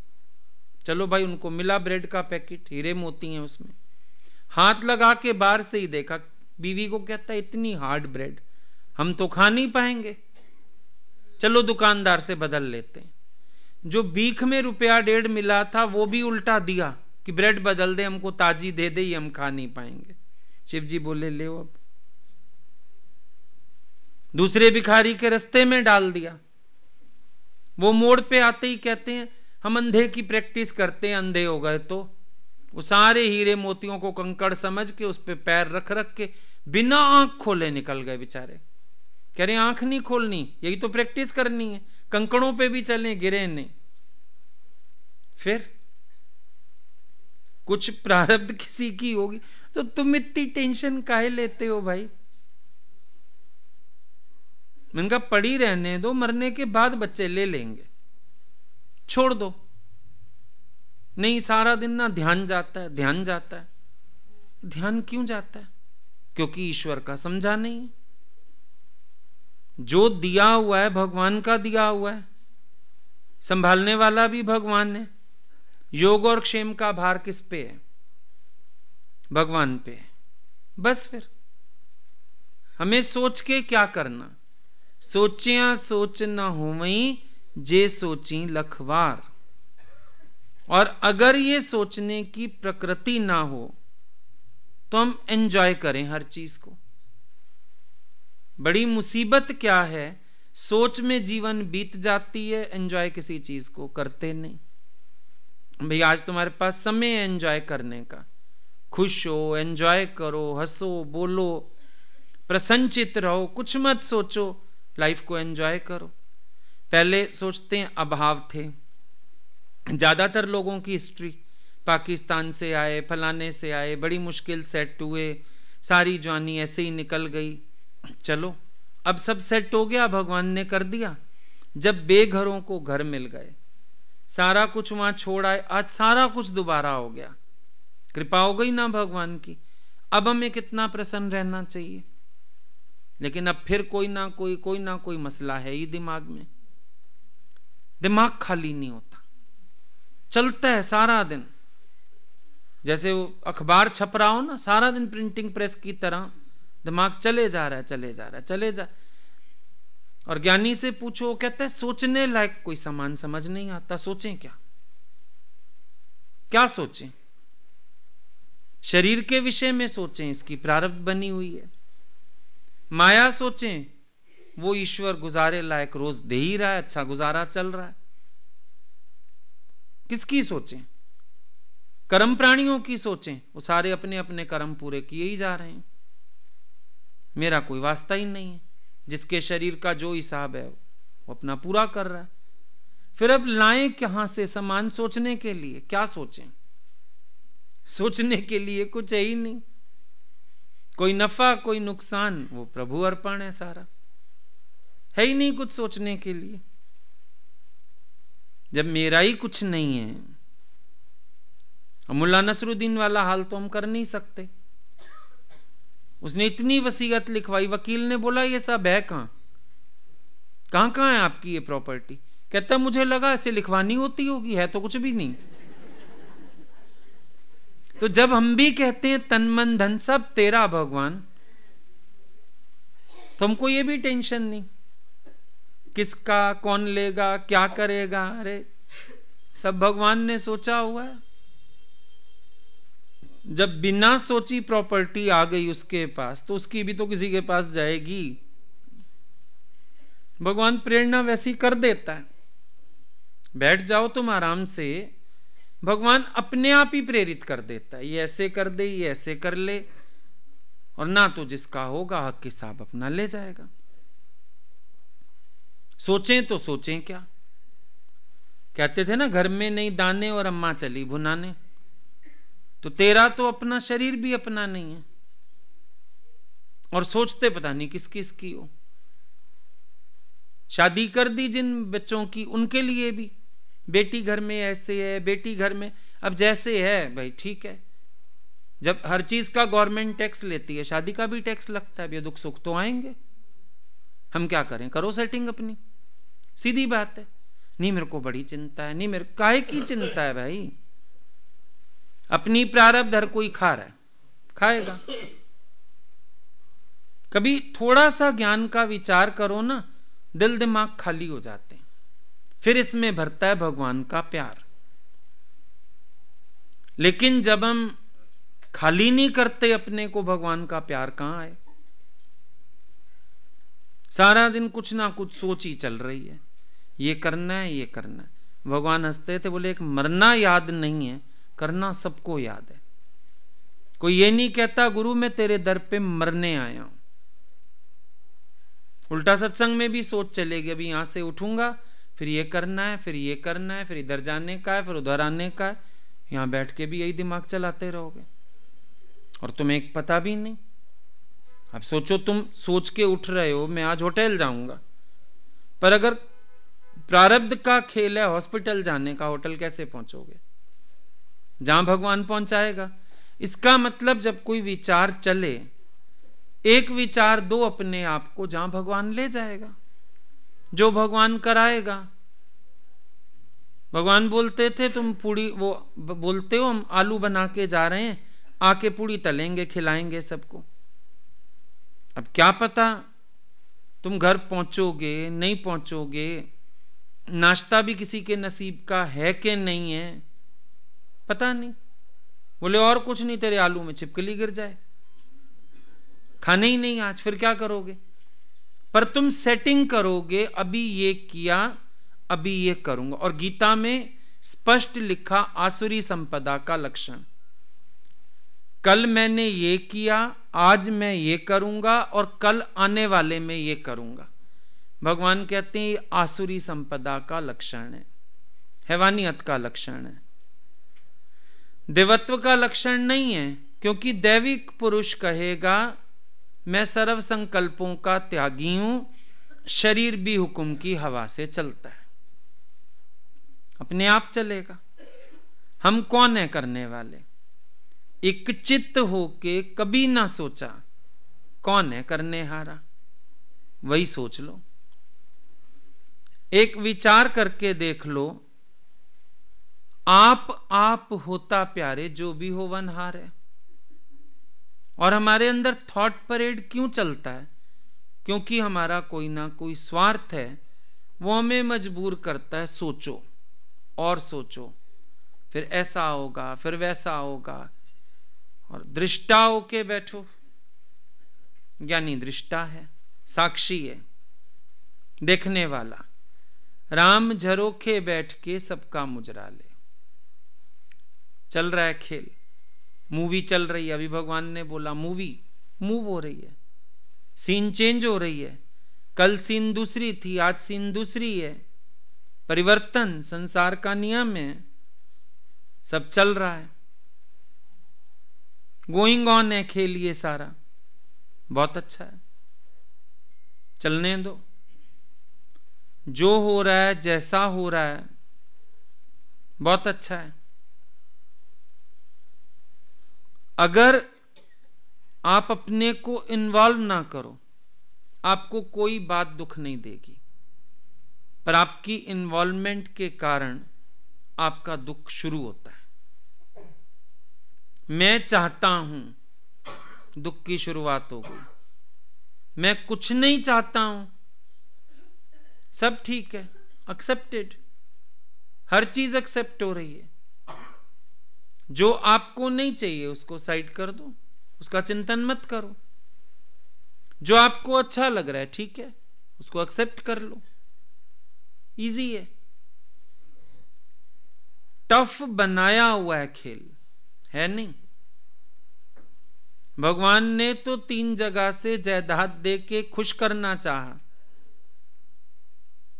चलो भाई उनको मिला ब्रेड का पैकेट हीरे मोती हैं उसमें हाथ लगा के बाहर से ही देखा बीवी को कहता है इतनी हार्ड ब्रेड हम तो खा नहीं पाएंगे चलो दुकानदार से बदल लेते हैं जो बीख में रुपया डेढ़ मिला था वो भी उल्टा दिया कि ब्रेड बदल दे हमको ताजी दे दे हम खा नहीं पाएंगे शिव जी बोले ले अब दूसरे भिखारी के रस्ते में डाल दिया वो मोड़ पे आते ही कहते हैं हम अंधे की प्रैक्टिस करते हैं अंधे हो गए तो वो सारे हीरे मोतियों को कंकड़ समझ के उस पर पैर रख रख के बिना आंख खोले निकल गए बेचारे कह रहे आंख नहीं खोलनी यही तो प्रैक्टिस करनी है कंकड़ों पे भी चले गिरे नहीं फिर कुछ प्रारब्ध किसी की होगी तो तुम इतनी टेंशन काहे लेते हो भाई मैंने कहा पड़ी रहने दो मरने के बाद बच्चे ले लेंगे छोड़ दो नहीं सारा दिन ना ध्यान जाता है ध्यान जाता है ध्यान क्यों जाता है क्योंकि ईश्वर का समझा नहीं है जो दिया हुआ है भगवान का दिया हुआ है संभालने वाला भी भगवान है योग और क्षेम का भार किस पे है भगवान पे है बस फिर हमें सोच के क्या करना सोचिया सोच न होवई जे सोची लखवार और अगर ये सोचने की प्रकृति ना हो तो हम एंजॉय करें हर चीज को बड़ी मुसीबत क्या है सोच में जीवन बीत जाती है एंजॉय किसी चीज को करते नहीं भाई आज तुम्हारे पास समय है एंजॉय करने का खुश हो एंजॉय करो हंसो बोलो प्रसन्नचित रहो कुछ मत सोचो लाइफ को एंजॉय करो पहले सोचते हैं अभाव थे ज़्यादातर लोगों की हिस्ट्री पाकिस्तान से आए फलाने से आए बड़ी मुश्किल सेट हुए सारी जवानी ऐसे ही निकल गई चलो अब सब सेट हो गया भगवान ने कर दिया जब बेघरों को घर मिल गए सारा कुछ वहां छोड़ आए आज सारा कुछ दोबारा हो गया कृपा हो गई ना भगवान की अब हमें कितना प्रसन्न रहना चाहिए लेकिन अब फिर कोई ना कोई कोई ना कोई मसला है ही दिमाग में दिमाग खाली नहीं होता चलता है सारा दिन जैसे वो अखबार छप रहा हो ना सारा दिन प्रिंटिंग प्रेस की तरह दिमाग चले जा रहा है चले जा रहा है चले जा और ज्ञानी से पूछो कहते हैं सोचने लायक कोई सामान समझ नहीं आता सोचें क्या क्या सोचें शरीर के विषय में सोचें इसकी प्रारब्ध बनी हुई है माया सोचें वो ईश्वर गुजारे लायक रोज दे ही रहा है अच्छा गुजारा चल रहा है किसकी सोचें कर्म प्राणियों की सोचें वो सारे अपने अपने कर्म पूरे किए ही जा रहे हैं मेरा कोई वास्ता ही नहीं है जिसके शरीर का जो हिसाब है वो अपना पूरा कर रहा है फिर अब लाए कहां से समान सोचने के लिए क्या सोचें सोचने के लिए कुछ है ही नहीं कोई नफा कोई नुकसान वो प्रभु अर्पण है सारा है ही नहीं कुछ सोचने के लिए जब मेरा ही कुछ नहीं है मुल्ला नसरुद्दीन वाला हाल तो हम कर नहीं सकते उसने इतनी वसीयत लिखवाई वकील ने बोला ये सब है कहां कहां है आपकी ये प्रॉपर्टी कहता मुझे लगा ऐसे लिखवानी होती होगी है तो कुछ भी नहीं तो जब हम भी कहते हैं तन मन धन सब तेरा भगवान तो हमको ये भी टेंशन नहीं किसका कौन लेगा क्या करेगा अरे सब भगवान ने सोचा हुआ है जब बिना सोची प्रॉपर्टी आ गई उसके पास तो उसकी भी तो किसी के पास जाएगी भगवान प्रेरणा वैसी कर देता है बैठ जाओ तुम आराम से भगवान अपने आप ही प्रेरित कर देता है ये ऐसे कर दे ये ऐसे कर ले और ना तो जिसका होगा हक हिसाब अपना ले जाएगा सोचें तो सोचें क्या कहते थे ना घर में नहीं दाने और अम्मा चली भुनाने तो तेरा तो अपना शरीर भी अपना नहीं है और सोचते पता नहीं किस किस की हो शादी कर दी जिन बच्चों की उनके लिए भी बेटी घर में ऐसे है बेटी घर में अब जैसे है भाई ठीक है जब हर चीज का गवर्नमेंट टैक्स लेती है शादी का भी टैक्स लगता है ये दुख सुख तो आएंगे हम क्या करें करो सेटिंग अपनी सीधी बात है नहीं मेरे को बड़ी चिंता है नहीं मेरे काहे की चिंता है भाई अपनी प्रारब्ध हर कोई खा रहा है खाएगा कभी थोड़ा सा ज्ञान का विचार करो ना दिल दिमाग खाली हो जाते फिर इसमें भरता है भगवान का प्यार लेकिन जब हम खाली नहीं करते अपने को भगवान का प्यार कहां आए सारा दिन कुछ ना कुछ सोच ही चल रही है ये करना है ये करना है भगवान हंसते थे बोले एक मरना याद नहीं है करना सबको याद है कोई ये नहीं कहता गुरु मैं तेरे दर पे मरने आया हूं उल्टा सत्संग में भी सोच चलेगी अभी यहां से उठूंगा फिर ये करना है फिर ये करना है फिर इधर जाने का है फिर उधर आने का है यहाँ बैठ के भी यही दिमाग चलाते रहोगे और तुम्हें एक पता भी नहीं अब सोचो तुम सोच के उठ रहे हो मैं आज होटल जाऊंगा पर अगर प्रारब्ध का खेल है हॉस्पिटल जाने का होटल कैसे पहुंचोगे जहां भगवान पहुंचाएगा इसका मतलब जब कोई विचार चले एक विचार दो अपने आप को जहां भगवान ले जाएगा जो भगवान कराएगा भगवान बोलते थे तुम पूड़ी वो बोलते हो हम आलू बना के जा रहे हैं आके पूड़ी तलेंगे खिलाएंगे सबको अब क्या पता तुम घर पहुंचोगे नहीं पहुंचोगे नाश्ता भी किसी के नसीब का है कि नहीं है पता नहीं बोले और कुछ नहीं तेरे आलू में छिपकली गिर जाए खाने ही नहीं आज फिर क्या करोगे पर तुम सेटिंग करोगे अभी ये किया अभी ये करूंगा और गीता में स्पष्ट लिखा आसुरी संपदा का लक्षण कल मैंने ये किया आज मैं ये करूंगा और कल आने वाले में ये करूंगा भगवान कहते हैं ये आसुरी संपदा का लक्षण है हैवानियत का लक्षण है देवत्व का लक्षण नहीं है क्योंकि दैविक पुरुष कहेगा मैं सर्व संकल्पों का त्यागी हूं शरीर भी हुक्म की हवा से चलता है अपने आप चलेगा हम कौन है करने वाले एक चित्त होके कभी ना सोचा कौन है करने हारा वही सोच लो एक विचार करके देख लो आप आप होता प्यारे जो भी हो वन हार है और हमारे अंदर थॉट परेड क्यों चलता है क्योंकि हमारा कोई ना कोई स्वार्थ है वो हमें मजबूर करता है सोचो और सोचो फिर ऐसा होगा फिर वैसा होगा और दृष्टा होके बैठो ज्ञानी दृष्टा है साक्षी है देखने वाला राम झरोखे बैठ के सबका मुजरा ले चल रहा है खेल मूवी चल रही है अभी भगवान ने बोला मूवी मूव हो रही है सीन चेंज हो रही है कल सीन दूसरी थी आज सीन दूसरी है परिवर्तन संसार का नियम है सब चल रहा है गोइंग ऑन है खेल ये सारा बहुत अच्छा है चलने दो जो हो रहा है जैसा हो रहा है बहुत अच्छा है अगर आप अपने को इन्वॉल्व ना करो आपको कोई बात दुख नहीं देगी पर आपकी इन्वॉल्वमेंट के कारण आपका दुख शुरू होता है मैं चाहता हूं दुख की शुरुआत हो गई मैं कुछ नहीं चाहता हूं सब ठीक है एक्सेप्टेड हर चीज एक्सेप्ट हो रही है जो आपको नहीं चाहिए उसको साइड कर दो उसका चिंतन मत करो जो आपको अच्छा लग रहा है ठीक है उसको एक्सेप्ट कर लो इजी है टफ बनाया हुआ है खेल है नहीं भगवान ने तो तीन जगह से जायदाद दे के खुश करना चाहा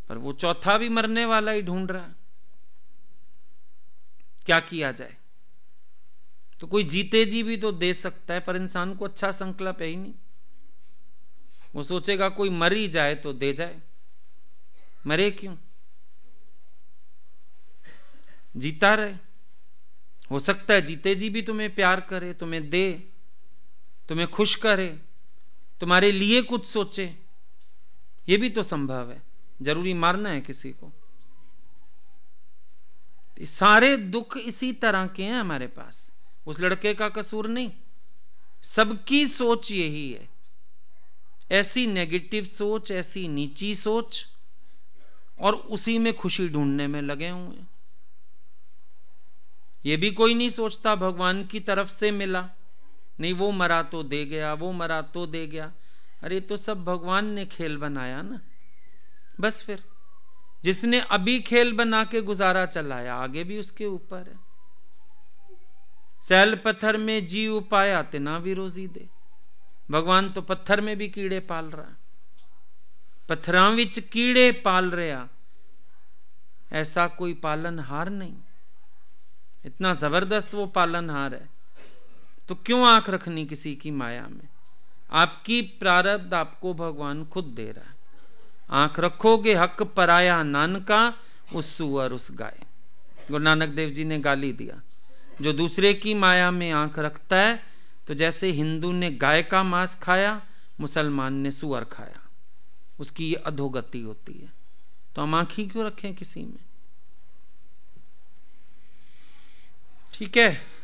पर वो चौथा भी मरने वाला ही ढूंढ रहा क्या किया जाए तो कोई जीते जी भी तो दे सकता है पर इंसान को अच्छा संकल्प है ही नहीं वो सोचेगा कोई मर ही जाए तो दे जाए मरे क्यों जीता रहे हो सकता है जीते जी भी तुम्हें प्यार करे तुम्हें दे तुम्हें खुश करे तुम्हारे लिए कुछ सोचे ये भी तो संभव है जरूरी मारना है किसी को सारे दुख इसी तरह के हैं हमारे पास उस लड़के का कसूर नहीं सबकी सोच यही है ऐसी नेगेटिव सोच ऐसी नीची सोच और उसी में खुशी ढूंढने में लगे हुए ये भी कोई नहीं सोचता भगवान की तरफ से मिला नहीं वो मरा तो दे गया वो मरा तो दे गया अरे तो सब भगवान ने खेल बनाया ना बस फिर जिसने अभी खेल बना के गुजारा चलाया आगे भी उसके ऊपर है सैल पत्थर में जीव पाया तिना रोजी दे भगवान तो पत्थर में भी कीड़े पाल रहा पत्थर कीड़े पाल रहा ऐसा कोई पालन हार नहीं इतना जबरदस्त वो पालनहार है तो क्यों आंख रखनी किसी की माया में आपकी प्रारब्ध आपको भगवान खुद दे रहा है आंख रखोगे हक पराया नानका उस सुअर उस गाय गुरु नानक देव जी ने गाली दिया जो दूसरे की माया में आंख रखता है तो जैसे हिंदू ने गाय का मांस खाया मुसलमान ने सुअर खाया उसकी ये अधोगति होती है तो हम आंख ही क्यों रखें किसी में ठीक है